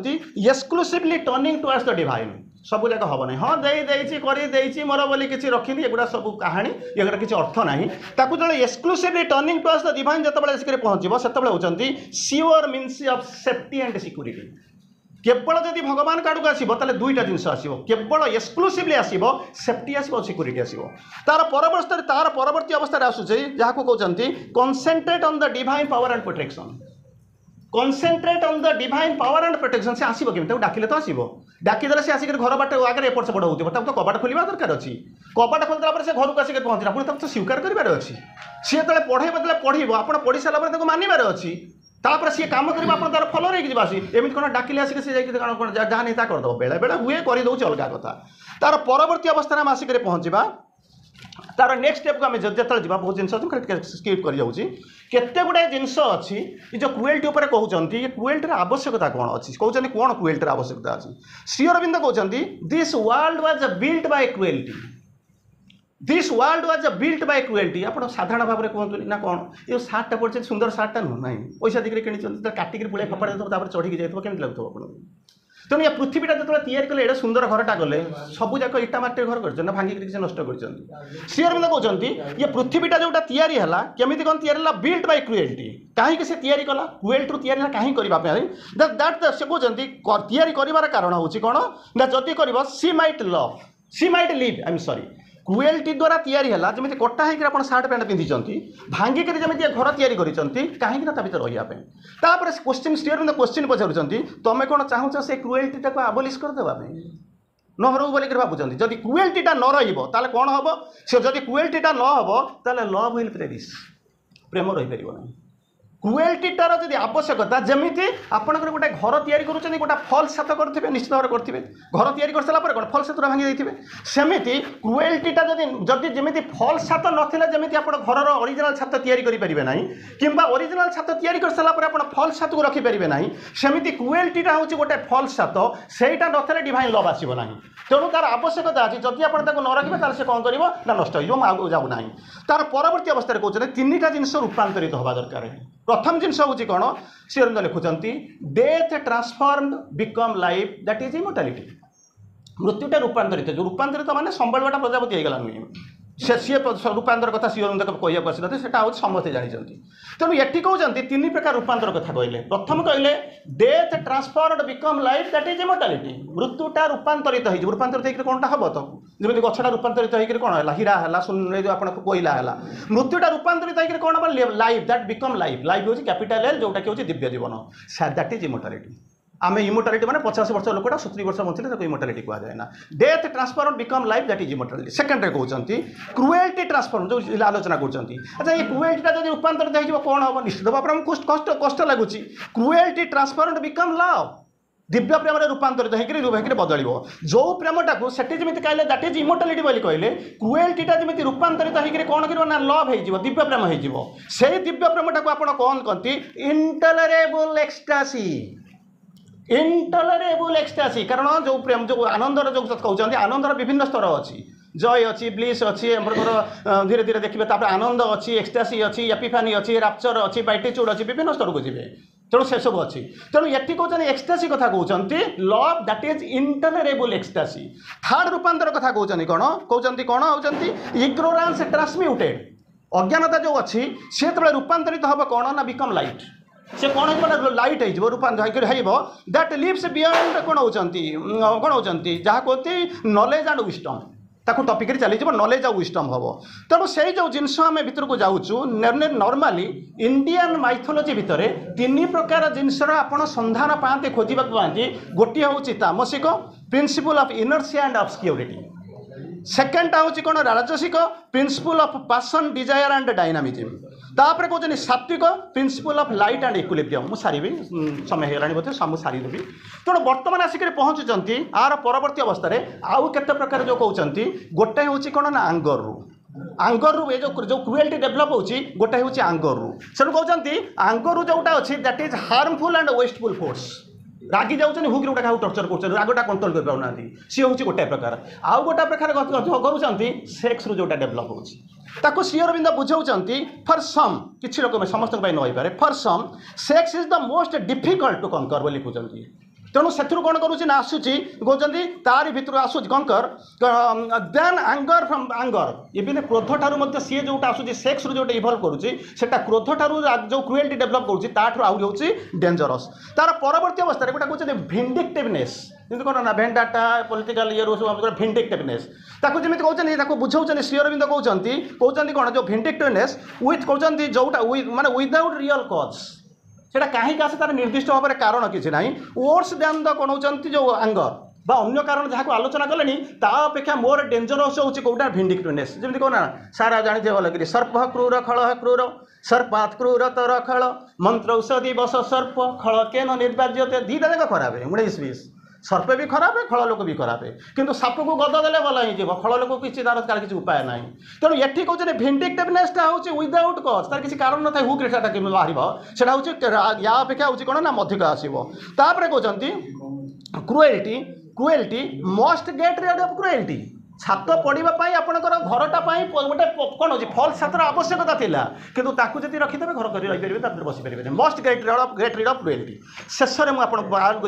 exclusively turning towards the divine সবু যাক হব না হ্যাঁ দিয়েছি করে দিয়েছি মর বলে কিছু রাখিনি এগুলা সব কাহিনী এগুলো কিছু অর্থ না তাকে যেন exclusively turning towards the divine যেতবে আসিকি পৌঁছব সেতবে হচ্ছেন sure means of safety and security কেবল যদি ভগবান কার্ডকু আসব তাহলে দুইটা জিনিস আসব কেবল এক্সক্লুসিভলি আসব সেফটি আসব সিকুরিটি আসব তার পরবর্তী তার পরবর্তী অবস্থায় আসুচি যা কৌঁচ concentrate on the divine power and protection concentrate on the divine power and protection সে আসব কেমি তাকে ডাকিলে তো আসব ডাকিদেলে সে আসি ঘর বাট আগে এপট সেপট হোক তাকে তো কবাট খোলা দরকার অছি কবাট খোলিদেলা পরে সে ঘরক আসি পৌঁছিলা পুরো তাকে তো স্বীকার করবার অছি সি যেত পড়াইব তাহলে পড়াইব আপনার পড়ি সারা পরে তাকে মানবার অছি তাপরে সি কাম করবে আপনার তার ফলরে হয়ে আসি এমনি কোণ ডাকিলে আসিকি সে যাই কোণ কোণ যা নেই তা করেদেব বেড়ে বেড়ে হুয়ে করেদেছে অলগা কথা তার পরবর্তী অবস্থায় আমি আসিকি পৌঁছবা তার নেক্সট স্টেপকে আমি যেতে যা বহু জিনিস অনেক স্কিপ করে যাচ্ছি কেতে গুড়ায়ে জিনিস অছি এই যে কুয়েল্টি উপরে কুমার যে কুয়েল্টির আবশ্যকতা কোণ অছি কৌন কোণ কুয়েল্টির আবশ্যকতা অছি শ্রী অরবিন্দ কৌন this world was build by cruelty this this world was built by cruelty ଆପଣ ସାଧାରଣ ଭାବରେ କୁହନ୍ତୁନି ନା କ'ଣ ଏ ସାର୍ଟଟା ପଡ଼ିଛନ୍ତି ସୁନ୍ଦର ସାର୍ଟଟା ନୁହଁ ନାହିଁ ପଇସା ଦେଇକରି କିଣିଛନ୍ତି ତ କାଟିକିରି ପୁଳାଇ ଫୋପାଡ଼ି ଦେଉଥିବ ତାପରେ ଚଢ଼ିକି ଯାଇଥିବ କେମିତି ଲାଗୁଥିବ ଆପଣଙ୍କୁ ତେଣୁ ଏ ପୃଥିବୀଟା ଯେତେବେଳେ ତିଆରି କଲେ ଏଡ଼େ ସୁନ୍ଦର ଘରଟା କଲେ ସବୁଯାକ ଇଟା ମାଟିରେ ଘର କରିଛନ୍ତି ନା ଭାଙ୍ଗିକିରି କିଛି ନଷ୍ଟ କରିଛନ୍ତି ସିଏ ଅରବିନ୍ଦ କହୁଛନ୍ତି ଇଏ ପୃଥିବୀଟା ଯେଉଁଟା ତିଆରି ହେଲା କେମିତି କ'ଣ ତିଆରି ହେଲା ବିଲ୍ଟ ବାଇ କ୍ରୁଏଲ୍ଟି କାହିଁକି ସେ ତିଆରି କଲା କ୍ରୁଏଲ୍ଟିରୁ ତିଆରି ହେଲା କାହିଁକି କରିବା ପାଇଁ ଦ୍ୟାଟ୍ ସେ କହୁଛନ୍ତି ତିଆରି କରିବାର କାରଣ ହେଉଛି କ'ଣ ନା ଯଦି କରିବ she might love she might live I am sorry cruelty ଦ୍ୱାରା ତିଆରି ହେଲା ଯେମିତି କଟା ହେଇକି ଆପଣ ସାର୍ଟ ପ୍ୟାଣ୍ଟ ପିନ୍ଧିଛନ୍ତି ଭାଙ୍ଗିକିରି ଯେମିତି ଏ ଘର ତିଆରି କରିଛନ୍ତି କାହିଁକି ନା ତା ଭିତରେ ରହିବା ପାଇଁ ତାପରେ କୋଶ୍ଚିନ୍ ଷ୍ଟିଅରଙ୍କୁ କୋଶ୍ଚିନ୍ ପଚାରୁଛନ୍ତି ତମେ କ'ଣ ଚାହୁଁଛ ସେ କ୍ରୁଏଲ୍ଟିଟାକୁ ଆବଲିସ୍ କରିଦେବା ପାଇଁ ନ ହରଉ ବୋଲିକିରି ଭାବୁଛନ୍ତି ଯଦି କୁଏଲ୍ଟିଟା ନ ରହିବ ତାହେଲେ କ'ଣ ହେବ ସେ ଯଦି କୁଏଲ୍ଟିଟା ନ ହେବ ତାହେଲେ ଲଭ୍ ୱିଲ୍ ପ୍ରେରିସ୍ ପ୍ରେମ ରହିପାରିବ ନାହିଁ ক্রুয়েলটিটার যদি আবশ্যকতা যেমিতি আপনার গোটে ঘর তৈরি করছেন গোটা ফল সাত করবে নিশ্চিত ভাবে করবে ঘর তৈরি করে সারা পরে কোণ ফল সাতটা ভাঙি দিয়ে সেমিতি ক্রুয়েলটিটা যদি যদি যেমি ফল সাত নথিলে যেমি আপনার ঘরর অরিজিনাল ছাত তৈরি করে পারবে না কিংবা অরিজিনাল ছাত তৈরি করে সারা পরে আপনার ফল সাতকু রখিপারে না সেমিতি ক্রুয়েলটিটা হচ্ছে গোটে ফল সাত সেইটা নথিলে ডিভাইন লভ আসব না তেমন তার আবশ্যকতা আছে যদি আপনার তাকে ন রাখবে তাহলে সে কম করব না নষ্ট হয়ে যাব যাবু না তার পরবর্তী অবস্থায় কৌছেন তিনটা জিনিস রূপান্তরিত হওয়া দরকার ପ୍ରଥମ ଜିନିଷ ହେଉଛି କ'ଣ ଶ୍ରୀଅରବିନ୍ଦ ଲେଖୁଛନ୍ତି death transform become life that is immortality ମୃତ୍ୟୁଟା ରୂପାନ୍ତରିତ ଯେଉଁ ରୂପାନ୍ତରିତ ମାନେ ସମ୍ବଳଟା ପ୍ରଜାପତି ହେଇଗଲା ନୁହେଁ ସେ ସିଏ ରୂପାନ୍ତର କଥା ସିଓରଙ୍କୁ ତାକୁ କହିବାକୁ ଆସିନନ୍ତି ସେଟା ହେଉଛି ସମସ୍ତେ ଜାଣିଛନ୍ତି ତେଣୁ ଏଠି କହୁଛନ୍ତି ତିନି ପ୍ରକାର ରୂପାନ୍ତର କଥା କହିଲେ ପ୍ରଥମ କହିଲେ death transformed become life that is immortality ମୃତ୍ୟୁଟା ରୂପାନ୍ତରିତ ହେଇଛି ରୂପାନ୍ତରିତ ହେଇକିରି କ'ଣଟା ହବ ତ ଯେମିତି ଗଛଟା ରୂପାନ୍ତରିତ ହେଇକିରି କ'ଣ ହେଲା ହୀରା ହେଲା ଶୂନ୍ୟ ଆପଣଙ୍କୁ କୋଇଲା ହେଲା ମୃତ୍ୟୁଟା ରୂପାନ୍ତରିତ ହେଇକିରି କ'ଣ ହେବ life that become life life ହେଉଛି କ୍ୟାପିଟାଲ୍ ଏଲ୍ ଯେଉଁଟାକି ହେଉଛି ଦିବ୍ୟ ଜୀବନ ଦ୍ୟାଟ୍ ଇଜ୍ ଇମୋର୍ଟାଲିଟି ଆମେ ଇମୋର୍ଟାଲିଟି ମାନେ ପଚାଶ ବର୍ଷ ଲୋକଟା ସତୁରି ବର୍ଷ ବଞ୍ଚିଲେ ତାକୁ ଇମୋର୍ଟାଲିଟି କୁହାଯାଏ ନା death transform become life that is immortality ସେକେଣ୍ଡରେ କହୁଛନ୍ତି କ୍ରୁଏଲ୍ଟି ଟ୍ରାନ୍ସଫର୍ମ ଯେଉଁ ଆଲୋଚନା କରୁଛନ୍ତି ଆଚ୍ଛା ଏ କ୍ରୁଏଲ୍ଟିଟା ଯଦି ରୂପାନ୍ତରିତ ହେଇଯିବ କ'ଣ ହେବ ନିଶ୍ଚିତ ଭାବରେ ଆମକୁ କଷ୍ଟ କଷ୍ଟ ଲାଗୁଛି କ୍ରୁଏଲ୍ଟି ଟ୍ରାନ୍ସଫର୍ମ ବିକମ୍ ଲଭ୍ ଦିବ୍ୟ ପ୍ରେମରେ ରୂପାନ୍ତରିତ ହେଇକିରି ହେଇକିରି ବଦଳିବ ଯେଉଁ ପ୍ରେମଟାକୁ ସେଠି ଯେମିତି କହିଲେ ଦ୍ୟାଟ୍ ଇଜ୍ ଇମୋର୍ଟାଲିଟି ବୋଲି କହିଲେ କ୍ରୁଏଲ୍ଟିଟା ଯେମିତି ରୂପାନ୍ତରିତ ହେଇକିରି କ'ଣ କରିବ ନା ଲଭ୍ ହେଇଯିବ ଦିବ୍ୟ ପ୍ରେମ ହେଇଯିବ ସେଇ ଦିବ୍ୟ ପ୍ରେମଟାକୁ ଆପଣ କ'ଣ କହନ୍ତି ଇଣ୍ଟଲରେବୁଲ୍ ଏକ୍ସଟ୍ରାସି ইনଟଲରେବୁଲ ଏକ୍ସଟାସି କାରଣ ଯେଉଁ ପ୍ରେମ ଯେଉଁ ଆନନ୍ଦର ଯେଉଁ କହୁଛନ୍ତି ଆନନ୍ଦର ବିଭିନ୍ନ ସ୍ତର ଅଛି ଜୟ ଅଛି ବ୍ଲିସ୍ ଅଛି ଆମର ଧୀରେ ଧୀରେ ଦେଖିବେ ତାପରେ ଆନନ୍ଦ ଅଛି ଏକ୍ସଟାସି ଅଛି ଏପିଫାନି ଅଛି ରାପଚର ଅଛି ବାଇଟିଚୁଡ୍ ଅଛି বিভিন্ন ସ୍ତରକୁ ଯିବେ ତେଣୁ ସେସବୁ ଅଛି ତେଣୁ ଏଠି କହୁଛନ୍ତି ଏକ୍ସଟାସି କଥା କହୁଛନ୍ତି love that is intolerable ecstasy third ରୂପାନ୍ତର କଥା କହୁଛନ୍ତି କ'ଣ କହୁଛନ୍ତି କ'ଣ ହେଉଛନ୍ତି ଇଗ୍ନୋରାନ୍ସ ଟ୍ରାନ୍ସମ୍ୟୁଟେଡ୍ ଅଜ୍ଞାନତା ଯେଉଁ ଅଛି ସେ ଯେତେବେଳେ ରୂପାନ୍ତରିତ ହେବ କ'ଣ ନା ବିକମ୍ ଲାଇଟ୍ ସେ କ'ଣ ହେଇଯିବ ଲାଇଟ୍ ହେଇଯିବ ରୂପାନ୍ତର ହେଇକରି ହେବ ଦ୍ୟାଟ୍ ଲିଭ୍ସ ବିୟଣ୍ଡ କ'ଣ ହେଉଛନ୍ତି କ'ଣ ହେଉଛନ୍ତି ଯାହା କୁହନ୍ତି ନଲେଜ୍ ଆଣ୍ଡ ୱିଷ୍ଟମ୍ ତାକୁ ଟପିକ୍ରେ ଚାଲିଯିବ ନଲେଜ୍ ଆଉ ୱିଷ୍ଟମ୍ ହେବ ତେଣୁ ସେଇ ଯେଉଁ ଜିନିଷ ଆମେ ଭିତରକୁ ଯାଉଛୁ ନର୍ମାଲି ଇଣ୍ଡିଆନ୍ ମାଇଥୋଲୋଜି ଭିତରେ ତିନି ପ୍ରକାର ଜିନିଷର ଆପଣ ସନ୍ଧାନ ପାଆନ୍ତି ଖୋଜିବାକୁ ପାଆନ୍ତି ଗୋଟିଏ ହେଉଛି ତାମସିକ principle of inertia and of security ସେକେଣ୍ଡଟା ହେଉଛି କ'ଣ ରାଜସିକ principle of passion desire and dynamism ତାପରେ କହୁଛନ୍ତି ସାତ୍ତ୍ୱିକ principle of light and equilibrium ମୁଁ ସାରିବି ସମୟ ହେଇଗଲାଣି ବୋଧେ ମୁଁ ସାରିଦେବି ତେଣୁ ବର୍ତ୍ତମାନ ଆସିକରି ପହଞ୍ଚୁଛନ୍ତି ଆର ପରବର୍ତ୍ତୀ ଅବସ୍ଥାରେ ଆଉ କେତେ ପ୍ରକାର ଯେଉଁ କହୁଛନ୍ତି ଗୋଟାଏ ହେଉଛି କ'ଣ ନା ଆଙ୍ଗରରୁ ଆଙ୍ଗରରୁ ଏ ଯେଉଁ ଯେଉଁ କ୍ରୁଏଲ୍ଟି ଡେଭଲପ୍ ହେଉଛି ଗୋଟେ ହେଉଛି ଆଙ୍ଗରରୁ ସେଠୁ କହୁଛନ୍ତି ଆଙ୍ଗରରୁ ଯେଉଁଟା ଅଛି that is harmful and wasteful force ରାଗି ଯାଉଛନ୍ତି ହୁକିରେ ଗୋଟେ କାହାକୁ ଟର୍ଚର କରୁଛନ୍ତି ରାଗଟା କଣ୍ଟ୍ରୋଲ କରିପାରୁନାହାନ୍ତି ସିଏ ହେଉଛି ଗୋଟାଏ ପ୍ରକାର ଆଉ ଗୋଟାଏ ପ୍ରକାର କରୁଛନ୍ତି ସେକ୍ସରୁ ଯେଉଁଟା ଡେଭଲପ୍ ହେଉଛି ତାକୁ ଶ୍ରୀ ଅରବିନ୍ଦ ବୁଝାଉଛନ୍ତି ଫର୍ ସମ୍ କିଛି ଲୋକ ସମସ୍ତଙ୍କ ପାଇଁ ନ ହୋଇପାରେ for some sex is the most difficult to conquer ବୋଲି ଲେଖୁଛନ୍ତି ତେଣୁ ସେଥିରୁ କ'ଣ କରୁଛି ନା ଆସୁଛି କହୁଛନ୍ତି ତାରି ଭିତରୁ ଆସୁଛି କଙ୍କର ଦେନ୍ ଆଙ୍ଗର ଫ୍ରମ୍ ଆଙ୍ଗର ଇଭିନ୍ କ୍ରୋଧଠାରୁ ମଧ୍ୟ ସିଏ ଯେଉଁଟା ଆସୁଛି ସେକ୍ସରୁ ଯେଉଁଟା ଇଭଲ୍ଭ କରୁଛି ସେଟା କ୍ରୋଧଠାରୁ ଯେଉଁ କ୍ରୁଏଲ୍ଟି ଡେଭଲପ୍ କରୁଛି ତାଠାରୁ ଆହୁରି ହେଉଛି ଡେଞ୍ଜରସ୍ ତା'ର ପରବର୍ତ୍ତୀ ଅବସ୍ଥାରେ ଗୋଟେ କହୁଛନ୍ତି ଭିଣ୍ଡିକ୍ଟିଭନେସ୍ ଯେମିତି କ'ଣ ନା ଭେଣ୍ଡାଟା ପଲିଟିକାଲ୍ ଇଏରୁ ସବୁ ଭିଣ୍ଡିକ୍ଟିଭନେସ୍ ତାକୁ ଯେମିତି କହୁଛନ୍ତି ତାକୁ ବୁଝାଉଛନ୍ତି ଶ୍ରୀଅରବିନ୍ଦ କହୁଛନ୍ତି କହୁଛନ୍ତି କ'ଣ ଯେଉଁ ଭିଣ୍ଡିକ୍ଟିଭନେସ୍ ୱିଥ୍ କହୁଛନ୍ତି ଯେଉଁଟା ମାନେ ୱିଦାଉଟ୍ ରିଅଲ୍ କଜ୍ সেটা কাহিঁকি আসে তার নির্দিষ্ট ভাবে কারণ কিছু না ওর্স ଦେନ୍ দ କ'ଣ ହେଉଛନ୍ତି ଯେଉଁ ଆଙ୍ଗର বা অন্য কারণ যাকে আলোচনা কলেনি তা অপেক্ষা মোর ডেঞ্জরস হচ্ছে কোটা ভিন্ডিকটিভনেস যেমন না সারা জাঁথে ভালকি সর্প ক্রুর খল ক্রুর সর্পাত ক্রুর তর খল মন্ত্র ঔষধি বস সর্প খল কেন নির্বাচ্যতে দুইটা যাক খরাপ উনিশ বিশ ସର୍ପ ବି ଖରାପ ଖଳ ଲୋକ ବି ଖରାପ କିନ୍ତୁ ସାପକୁ ଗଦ ଦେଲେ ଭଲ ହେଇଯିବ ଖଳ ଲୋକ କିଛି ତାର ତାର କିଛି ଉପାୟ ନାହିଁ ତେଣୁ ଏଠି କହୁଛନ୍ତି ଭେଣ୍ଡିକ୍ଟିଭନେସ୍ଟା ହେଉଛି ୱିଦାଉଟ୍ କଜ୍ ତାର କିଛି କାରଣ ନଥାଏ ହୁ କ୍ରେସାଟା କେମିତି ବାହାରିବ ସେଟା ହେଉଛି ୟା ଅପେକ୍ଷା ହେଉଛି କ'ଣ ନା ଅଧିକ ଆସିବ ତାପରେ କହୁଛନ୍ତି cruelty cruelty must get rid of cruelty ছাত পড়া আপনার ঘরটা গোটে কোণ অনেক ফল ছাতর আবশ্যকতা লা কিন্তু তাকে যদি রক্ষিদেবে ঘর করে রইপারে তা বসিপারে must great rid of great rid of cruelty শেষে মু আপনার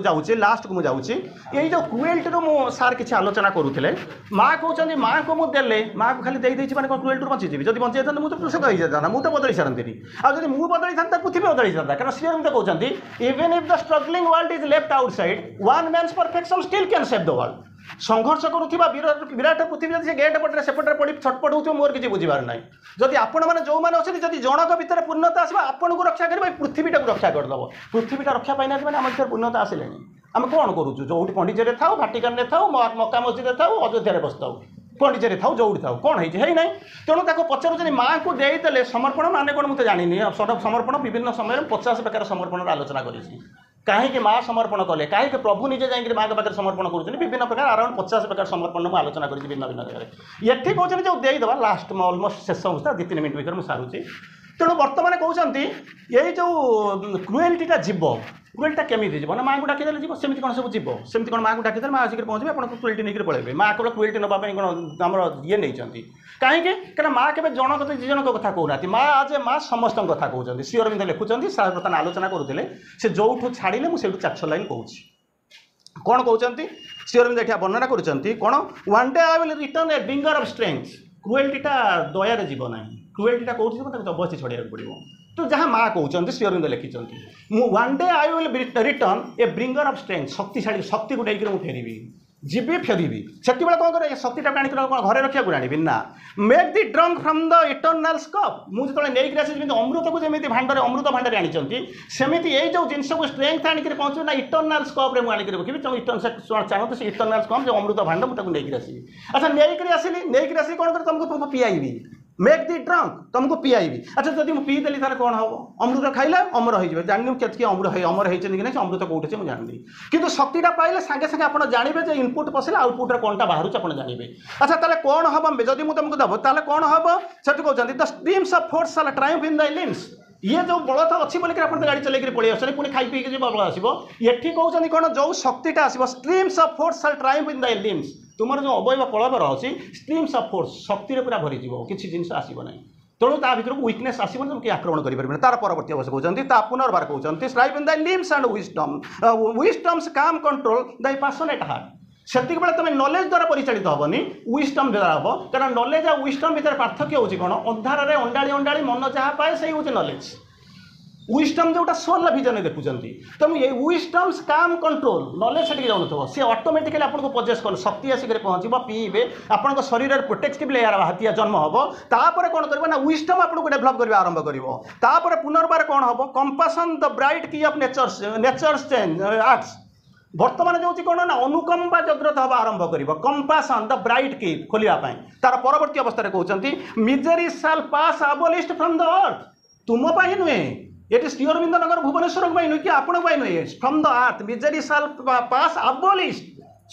যাচ্ছি লাস্টক মু যাচ্ছি এই যে কুয়েলটি মু সার কিছু আলোচনা করুলে মা কৌন মা কু দেলে মা খালি দিয়েছি মানে কোণ বঞ্চি বঞ্চিযি যদি বঞ্চাই থাকে তো কৃষক হয়ে যাতা মু তো বদলি সারতেনি আর যদি মু বদলি থাকে পৃথিবী বদলি যাতা কারণ সি এমনি কৌন even if the struggling world is left outside one man's perfection still can save the world সংঘর্ষ করুবা বিরাট পৃথিবী যদি সে গেট পটে সেপটে পড়ি ছটপট হোক মোর কিছু বুঝবার নাই যদি আপনার মানে যে অনেক যদি জনক ভিতরে পূর্ণতা আসবে আপনার রক্ষা করবে পৃথিবীটা রক্ষা করেদেব পৃথিবীটা রক্ষা পাই না মানে আমার ভিতরে পূর্ণতা আসলে আমি কোণ করুছু যেটি পণ্ডিচেরে থাও ভাটিকানে থাও মকা মসজিদে থাও অযোধ্যায় বসিথাও পণ্ডিচেরে থাও যেটি থাও কোণ হয়েছে হেই না তেমন তাকে পচারুছেন মাকে দিয়ে সমর্পণ মানে কোণ মুখে জানি সমর্পণ বিভিন্ন সময় পচাশ প্রকার সমর্পণের আলোচনা করেছি କାହିଁକି ମା ସମର୍ପଣ କଲେ କାହିଁକି ପ୍ରଭୁ ନିଜେ ଯାଇକି ମାଆଙ୍କ ପାଖରେ ସମର୍ପଣ କରୁଛନ୍ତି ବିଭିନ୍ନ ପ୍ରକାର ଆରାଉଣ୍ଡ ପଚାଶ ପ୍ରକାର ସମର୍ପଣ ମୁଁ ଆଲୋଚନା କରିଛି ଭିନ୍ନ ଭିନ୍ନ ଜାଗାରେ ଏଠି କହୁଛନ୍ତି ଯେଉଁ ଦେଇଦେବା ଲାଷ୍ଟ ମୁଁ ଅଲମୋଷ୍ଟ ଶେଷ ଅବସ୍ଥା ଦୁଇ ତିନି ମିନିଟ୍ ଭିତରେ ମୁଁ ସାରୁଛି ତେଣୁ ବର୍ତ୍ତମାନ କହୁଛନ୍ତି ଏଇ ଯେଉଁ କ୍ରୁଏଲିଟିଟା ଜୀବ টুয়েলটা কেমিটি যাব না মাকে ডাকিদেলে যাব সেমি কোণ সব যাব সেমি কোণ মাকে ডাকিদেলে মা আসিকি পৌঁছবে আপনার টুয়েলটি নিয়ে পড়াইবে মা কেবল টুয়েলটি নেওয়া কোণ আমার ইয়ে নিয়েছেন কাহিঁকি কেন মা কেবে জন কথা দুই জনক কথা কৌ না মা আজ মা সমস্ত কথা কৌন শ্রী অরবিন্দ লেখুছেন স্যার বর্তমানে আলোচনা করুলে সে যেটু ছাড়লে মু সেইটু চারশ লাইন কৌছি কোণ কৌন শ্রী অরবিন্দ এটি বর্ণনা করছেন কোণ one day I will return a bringer of strength ক্রুয়েলটিটা দয়ারে যাব না ক্রুয়েলটিটা কোথাও তাকে জবরদস্তি ছড়াইବାକୁ পড়ব তো ଯାହା ମା କହୁଛନ୍ତି ଶ୍ରୀ ଅରବିନ୍ଦ ଲେଖିଛନ୍ତି ମୁଁ one day I will return a bringer of strength ଶକ୍ତିଶାଳୀ ଶକ୍ତିକୁ ନେଇକରି ମୁଁ ଫେରିବି ଯିବି ଫେରିବି ସେତେବେଳେ କ'ଣ କରେ ଏ ଶକ୍ତିଟାକୁ ଆଣିକି କ'ଣ ଘରେ ରଖିବାକୁ ଆଣିବି ନା make the drink from the eternal cup ମୁଁ ଯେତେବେଳେ ନେଇକି ଆସି ଯେମିତି ଅମୃତକୁ ଯେମିତି ଭାଣ୍ଡରେ ଅମୃତ ଭାଣ୍ଡରେ ଆଣିଛନ୍ତି ସେମିତି ଏଇ ଯେଉଁ ଜିନିଷକୁ ଷ୍ଟ୍ରେଙ୍ଗଥ୍ ଆଣିକି ପହଞ୍ଚିବି ନା ଇଟର୍ନାଲ୍ ସ୍କପ୍ରେ ମୁଁ ଆଣିକି ରଖିବି ତେଣୁ ଚାହାନ୍ତି ସେ ଇଟର୍ନାଲ୍ ସ୍କପ୍ ଯେଉଁ ଅମୃତ ଭାଣ୍ଡ ମୁଁ ତାକୁ ନେଇକି ଆସିବି ଆଚ୍ଛା ନେଇକି ଆସିଲି ନେଇକି ଆସିକି କ'ଣ କରେ ତୁମକୁ ତୁମକୁ ପିଆଇବି মেক দি ড্রঙ্ক তোমাকে পিআইবি আচ্ছা যদি মু পিদেলি তাহলে কোণ হব অমৃত খাইলে অমর হয়ে জানি কেতকি অমর অমর হয়েছে কি না অমৃত কোটি আছে জানি কিন্তু শক্তিটা পাইলে সাগে সাগে আপনার জাঁবে যে ইনপুট পশিলে আউটপুটরে কোণটা বাহুছে আপনার জাঁবে আচ্ছা তাহলে কোণ হব যদি মু তোমাকে দেব তাহলে কোণ হব সেটি কৌন the streams of force shall triumph in the limbs ଇଏ ଯେଉଁ ବଳଥ ଅଛି ବୋଲିକି ଆପଣ ଗାଡ଼ି ଚଲେଇକି ପଳେଇ ଆସୁଛନ୍ତି ପୁଣି ଖାଇ ପିଇକି ଯିବ ବଳ ଆସିବ ଏଠି କହୁଛନ୍ତି କ'ଣ ଯେଉଁ ଶକ୍ତିଟା ଆସିବ streams of force all triumph in thy limbs ତୁମର ଯେଉଁ ଅବୟବ କଳବର ଅଛି ଷ୍ଟ୍ରିମ୍ସ ଅଫ୍ ଫୋର୍ସ ଶକ୍ତିରେ ପୁରା ଭରିଯିବ କିଛି ଜିନିଷ ଆସିବ ନାହିଁ ତେଣୁ ତା ଭିତରକୁ ୱିକନେସ୍ ଆସିବନି ତୁମେ କେହି ଆକ୍ରମଣ କରିପାରିବନି ତାର ପରବର୍ତ୍ତୀ ଅବଶ୍ୟ କହୁଛନ୍ତି ତା ପୁନର୍ବାର କହୁଛନ୍ତି ସ୍ଟ୍ରାଇପ୍ ଇନ୍ ଦାଇ ଲିମ୍ସ ଆଣ୍ଡ ୱିଷ୍ଟମ୍ ୱିଷ୍ଟମ୍ସ କାମ୍ କଣ୍ଟ୍ରୋଲ୍ ଦାଇ ପାସନେଟ୍ ହାର୍ଟ সেতিক বেলা তুমি নলেজ দ্বারা পরিচালিত হবনি উইস্টম দ্বারা হব কারণ নলেজ আর উইস্টম ভিতরে পার্থক্য হচ্ছে কোণ অন্ধারে অন্ডাড়ি অন্ডাড়ি মন যা পায়ে সেই হচ্ছে নলেজ উইস্টম যেটা সোল ভিজনে দেখুছেন তেমন এই উইস্টম স্কাম কন্ট্রোল নলেজ সেটিকি যাওনথব সে অটোমেটিকালি আপনার পজেস করবে শক্তি আসিকি পৌঁছব পিইবে আপনার শরীরের প্রোটেক্টিভ লেয়ার হাতিয়া জন্ম হব তাপরে কোণ করবে না উইস্টম আপনার ডেভেলপ করা আরম্ভ করব তাপরে পুনর্বার কোণ হব compassion the bright key of nature's nature's change hearts ବର୍ତ୍ତମାନ ଯେଉଁ କ'ଣ ନା ଅନୁକମ୍ପା ଜାଗ୍ରତ ହେବା ଆରମ୍ଭ କରିବ କମ୍ପାସନ୍ ଦ ବ୍ରାଇଟ୍ କିପ୍ ଖୋଲିବା ପାଇଁ ତାର ପରବର୍ତ୍ତୀ ଅବସ୍ଥାରେ କହୁଛନ୍ତି ମିଜେରି ସାଲ୍ ପାସ୍ ଆବୋଲିଷ୍ଟ ଫ୍ରମ୍ ଦ ଅର୍ଥ ତୁମ ପାଇଁ ନୁହେଁ ଏଠି ଶ୍ରୀ ଅରବିନ୍ଦ ନଗର ଭୁବନେଶ୍ୱରଙ୍କ ପାଇଁ ନୁହେଁ କି ଆପଣଙ୍କ ପାଇଁ ନୁହେଁ from the earth misery shall pass abolished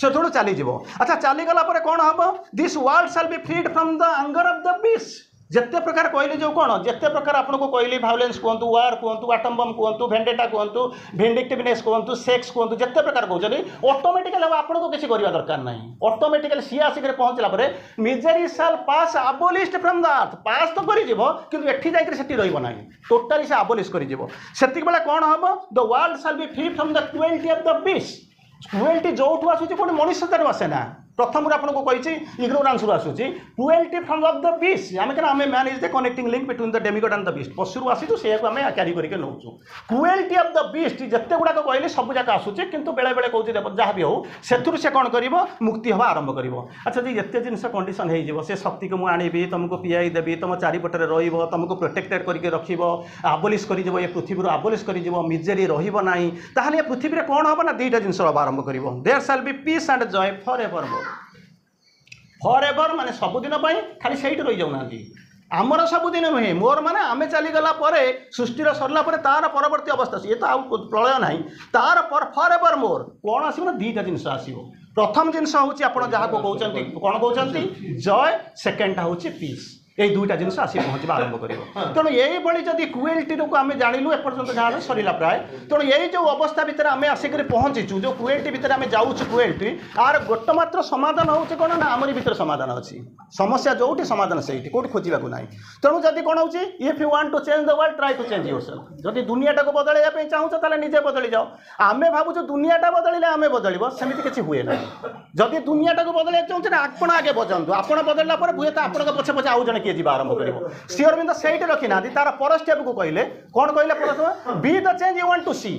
ସେଠୁ ଚାଲିଯିବ ଆଚ୍ଛା ଚାଲିଗଲା ପରେ କ'ଣ ହେବ this world shall be freed from the anger of the beast ଯେତେ ପ୍ରକାର କହିଲେ ଯେଉଁ କ'ଣ ଯେତେ ପ୍ରକାର ଆପଣଙ୍କୁ କହିଲି ଭାଓଲେନ୍ସ କୁହନ୍ତୁ ୱାର୍ କୁହନ୍ତୁ ଆଟମ୍ କୁହନ୍ତୁ ଭେଣ୍ଡେଟା କୁହନ୍ତୁ ଭେଣ୍ଡିକ୍ଟିଭନେସ୍ କୁହନ୍ତୁ ସେକ୍ସ କୁହନ୍ତୁ ଯେତେ ପ୍ରକାର କହୁଛନ୍ତି ଅଟୋମେଟିକାଲି ଆଉ ଆପଣଙ୍କୁ କିଛି କରିବା ଦରକାର ନାହିଁ ଅଟୋମେଟିକାଲି ସିଏ ଆସିକରି ପହଞ୍ଚିଲା ପରେ misery shall pass abolished from the earth pass ତ କରିଯିବ କିନ୍ତୁ ଏଠି ଯାଇକରି ସେଠି ରହିବ ନାହିଁ ଟୋଟାଲି ସେ ଆବୋଲିସ୍ କରିଯିବ ସେତିକିବେଳେ କ'ଣ ହେବ the world shall be free from the cruelty of the beast cruelty ଯେଉଁଠୁ ଆସୁଛି ପୁଣି ମଣିଷ ତାରୁ ଆସେ ନା প্রথমে আপনার কিন্তু ইগনোর আনসর আসুচি cruelty from of the beast আমি কেন আমি man is the connecting link between the demigod and the beast পশুর আসিছু সেয়াকু আমি ক্যারি করিকি নেউছু টুয়েলটি অফ দ বিচ যেতে গুড়াক কহিলি সবু যাক আসুচি কিন্তু বেড়ে বেড়ে কৌছি যা বি হোক সেথুর সে কোণ করব মুক্তি হওয়া আরম্ভ করব আচ্ছা যে এত জিনিস কন্ডিশন হয়ে যাব সে শক্তিকে মু আনিবি তুমি পিআই দেবি তোম চারিপটে রহব তুমি প্রোটেক্টেড করিকি রাখব আবলিশ করিযোগ এ পৃথিবীর আবলিশ করিযোগ মিজেরি রহব না তাহলে এ পৃথিবীতে কোণ হব না দুইটা জিনিস হওয়া আরম্ভ করব there shall be peace and joy for evermore for ever ମାନେ ସବୁଦିନ ପାଇଁ ଖାଲି ସେଇଠି ରହିଯାଉନାହାନ୍ତି ଆମର ସବୁଦିନ ନୁହେଁ ମୋର ମାନେ ଆମେ ଚାଲିଗଲା ପରେ ସୃଷ୍ଟିର ସରିଲା ପରେ ତା'ର ପରବର୍ତ୍ତୀ ଅବସ୍ଥା ସିଏ ତ ଆଉ ପ୍ରଳୟ ନାହିଁ ତା'ର ଫର୍ ଏଭର୍ ମୋର କ'ଣ ଆସିବ ନା ଦୁଇଟା ଜିନିଷ ଆସିବ ପ୍ରଥମ ଜିନିଷ ହେଉଛି ଆପଣ ଯାହାକୁ କହୁଛନ୍ତି କ'ଣ କହୁଛନ୍ତି ଜୟ ସେକେଣ୍ଡଟା ହେଉଛି ପିସ୍ এই দুইটা জিনিস আসি ପହଞ୍ଚିବା ଆରମ୍ଭ କରିବ ତେଣୁ ଏଇଭଳି ଯଦି କୁଏଲ୍ଟିକୁ ଆମେ ଜାଣିଲୁ ଏପର୍ଯ୍ୟନ୍ତ ଗାଁରେ ସରିଲା ପ୍ରାୟ ତେଣୁ ଏଇ ଯେଉଁ ଅବସ୍ଥା ଭିତରେ ଆମେ ଆସିକରି ପହଞ୍ଚିଛୁ ଯେଉଁ କୁଏଲ୍ଟି ଭିତରେ ଆମେ ଯାଉଛୁ କୁଏଲ୍ଟି ଆର ଗୋଟେ ମାତ୍ର ସମାଧାନ ହେଉଛି କ'ଣ ନା ଆମରି ଭିତରେ ସମାଧାନ ଅଛି ସମସ୍ୟା ଯେଉଁଠି ସମାଧାନ ସେଇଠି କେଉଁଠି ଖୋଜିବାକୁ ନାହିଁ ତେଣୁ ଯଦି କ'ଣ ହେଉଛି if you want to change the world try to change yourself ଯଦି ଦୁନିଆଟାକୁ ବଦଳାଇବା ପାଇଁ ଚାହୁଁଛ ତାହେଲେ ନିଜେ ବଦଳି ଯାଅ ଆମେ ଭାବୁଛୁ ଦୁନିଆଟା ବଦଳିଲେ ଆମେ ବଦଳିବ ସେମିତି କିଛି ହୁଏ ନାହିଁ ଯଦି ଦୁନିଆଟାକୁ ବଦଳାଇବାକୁ ଚାହୁଁଛନ୍ତି ଆପଣ ଆଗେ ବଜାନ୍ତୁ ଆପଣ ବଦଳିଲା ପରେ ହୁଏତ ଆପଣଙ୍କ ପଛେ ପଛେ ଆଉ ଜଣେ କିଏ ଯିବା ଆରମ୍ଭ କରିବ ଶ୍ରୀ ଅରବିନ୍ଦ ସେଇଠି ରଖିନାହାନ୍ତି ତାର ପର ଷ୍ଟେପ୍କୁ କହିଲେ କ'ଣ କହିଲେ ପର be the change you want to see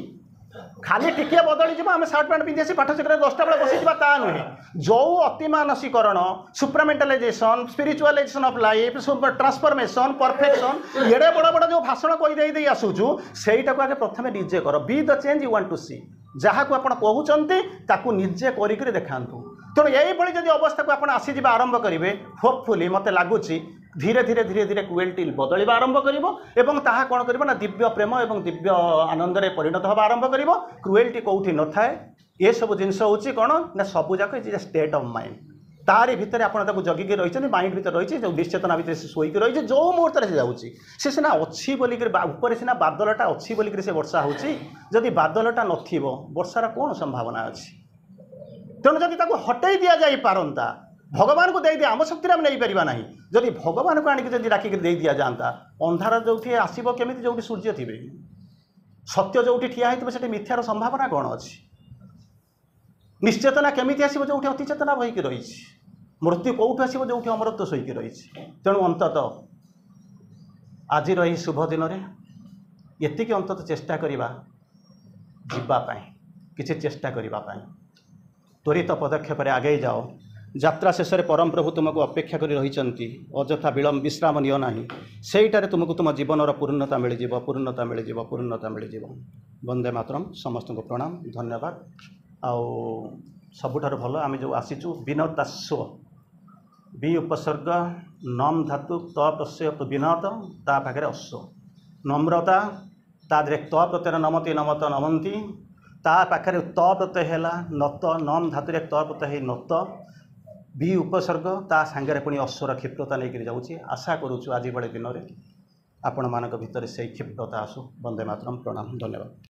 ଖାଲି ଟିକିଏ ବଦଳିଯିବ ଆମେ ସାର୍ଟ ପ୍ୟାଣ୍ଟ ପିନ୍ଧି ଆସି ପାଠ ଶିକ୍ଷାରେ ଦଶଟା ବେଳେ ବସିଯିବା ତା ନୁହେଁ ଯେଉଁ ଅତିମାନସୀକରଣ supramentalization spiritualization of life transformation perfection ଏଡ଼େ ବଡ଼ ବଡ଼ ଯେଉଁ ଭାଷଣ କହିଦେଇ ଦେଇ ଆସୁଛୁ ସେଇଟାକୁ ଆଗେ ପ୍ରଥମେ ନିଜେ କର be the change you want to see ଯାହାକୁ ଆପଣ କହୁଛନ୍ତି ତାକୁ ନିଜେ କରିକିରି ଦେଖାନ୍ତୁ ତେଣୁ ଏଇଭଳି ଯଦି ଅବସ୍ଥାକୁ ଆପଣ ଆସିଯିବା ଆରମ୍ଭ କରିବେ ହୋପଫୁଲି ମୋତେ ଲାଗୁଛି ধীরে ধীরে ধীরে ধীরে কুয়েলটি বদলিবা আরম্ভ করিব এবং তাহা কোণ করিব না দিব্য প্রেম এবং দিব্য আনন্দরে পরিণত হওয়া আরম্ভ করিব কুয়েলটি কোউঠি নথায় এসব জিনিস হচ্ছে কোণ না সবুযাক is a state of mind তার ভিতরে আপনার তাকে জগিকি রয়েছেন মাইন্ড ভিতরে রয়েছে যে নিশ্চেতনা ভিতরে সে শোইকি রয়েছে যে মুহূর্তে সে যাচ্ছে সে সিনা অছি বলি উপরে সিনা বাদলটা অছি বলি সে বর্ষা হচ্ছে যদি বাদলটা নথিব বর্ষার কোণ সম্ভাবনা আছে তেমন যদি তাকে হটাই দিয়া যাই পারন্তা ভগবানকে দিয়ে আমার শক্তি আমি নেইপারা না যদি ভগবানকে আনিকি যদি ডাকি দিয়ে দিয়া যাতা অন্ধার যেটি আসব কেমি যেটি সূর্য থাকবে সত্য যেটি ঠিয়া হয়ে সেটি মিথ্যার সম্ভাবনা কণ অশ্চেতনা নিশ্চেতনা আসব যেটি অতিচেতনা হয়েকি রয়েছে মৃত্যু কোটি আসব যেটি অমরত্ব শুকি রয়েছে তেমন অন্তত আজির এই শুভ দিনে এতিকি অন্তত চেষ্টা করা যাওয়া কিছু চেষ্টা করা ত্বরিত পদক্ষেপে আগেই যাও ଯାତ୍ରା ଶେଷରେ ପରମପ୍ରଭୁ ତୁମକୁ ଅପେକ୍ଷା କରି ରହିଛନ୍ତି ଅଯଥା ବିଳମ୍ବ ବିଶ୍ରାମ ନିଅ ନାହିଁ ସେଇଟାରେ ତୁମକୁ ତୁମ ଜୀବନର ପୂର୍ଣ୍ଣତା ମିଳିଯିବ ପୂର୍ଣ୍ଣତା ମିଳିଯିବ ପୂର୍ଣ୍ଣତା ମିଳିଯିବ ବନ୍ଦେ ମାତରମ୍ ସମସ୍ତଙ୍କୁ ପ୍ରଣାମ ଧନ୍ୟବାଦ ଆଉ ସବୁଠାରୁ ଭଲ ଆମେ ଯେଉଁ ଆସିଛୁ ବିନତାସ୍ୱ ବି ଉପସର୍ଗ ନମ୍ ଧାତୁ ତ ପ୍ରସ୍ୟ ବିନତ ତା ପାଖରେ ଅଶ୍ୱ ନମ୍ରତା ତା ଦେହରେ ତ ପ୍ରତ୍ୟୟରେ ନମତି ନମତ ନମନ୍ତି ତା ପାଖରେ ତ ପ୍ରତ୍ୟୟ ହେଲା ନତ ନମ୍ ଧାତୁରେ ତ ପ୍ରତ୍ୟୟ ହେଇ ନତ ବି ଉପସର୍ଗ ତା ସାଙ୍ଗରେ ପୁଣି ଅଶ୍ୱର କ୍ଷିପ୍ରତା ନେଇକରି ଯାଉଛି ଆଶା କରୁଛୁ ଆଜି ଭଳି ଦିନରେ ଆପଣମାନଙ୍କ ଭିତରେ ସେଇ କ୍ଷିପ୍ରତା ଆସୁ ବନ୍ଦେ ମାତରମ୍ ପ୍ରଣାମ ଧନ୍ୟବାଦ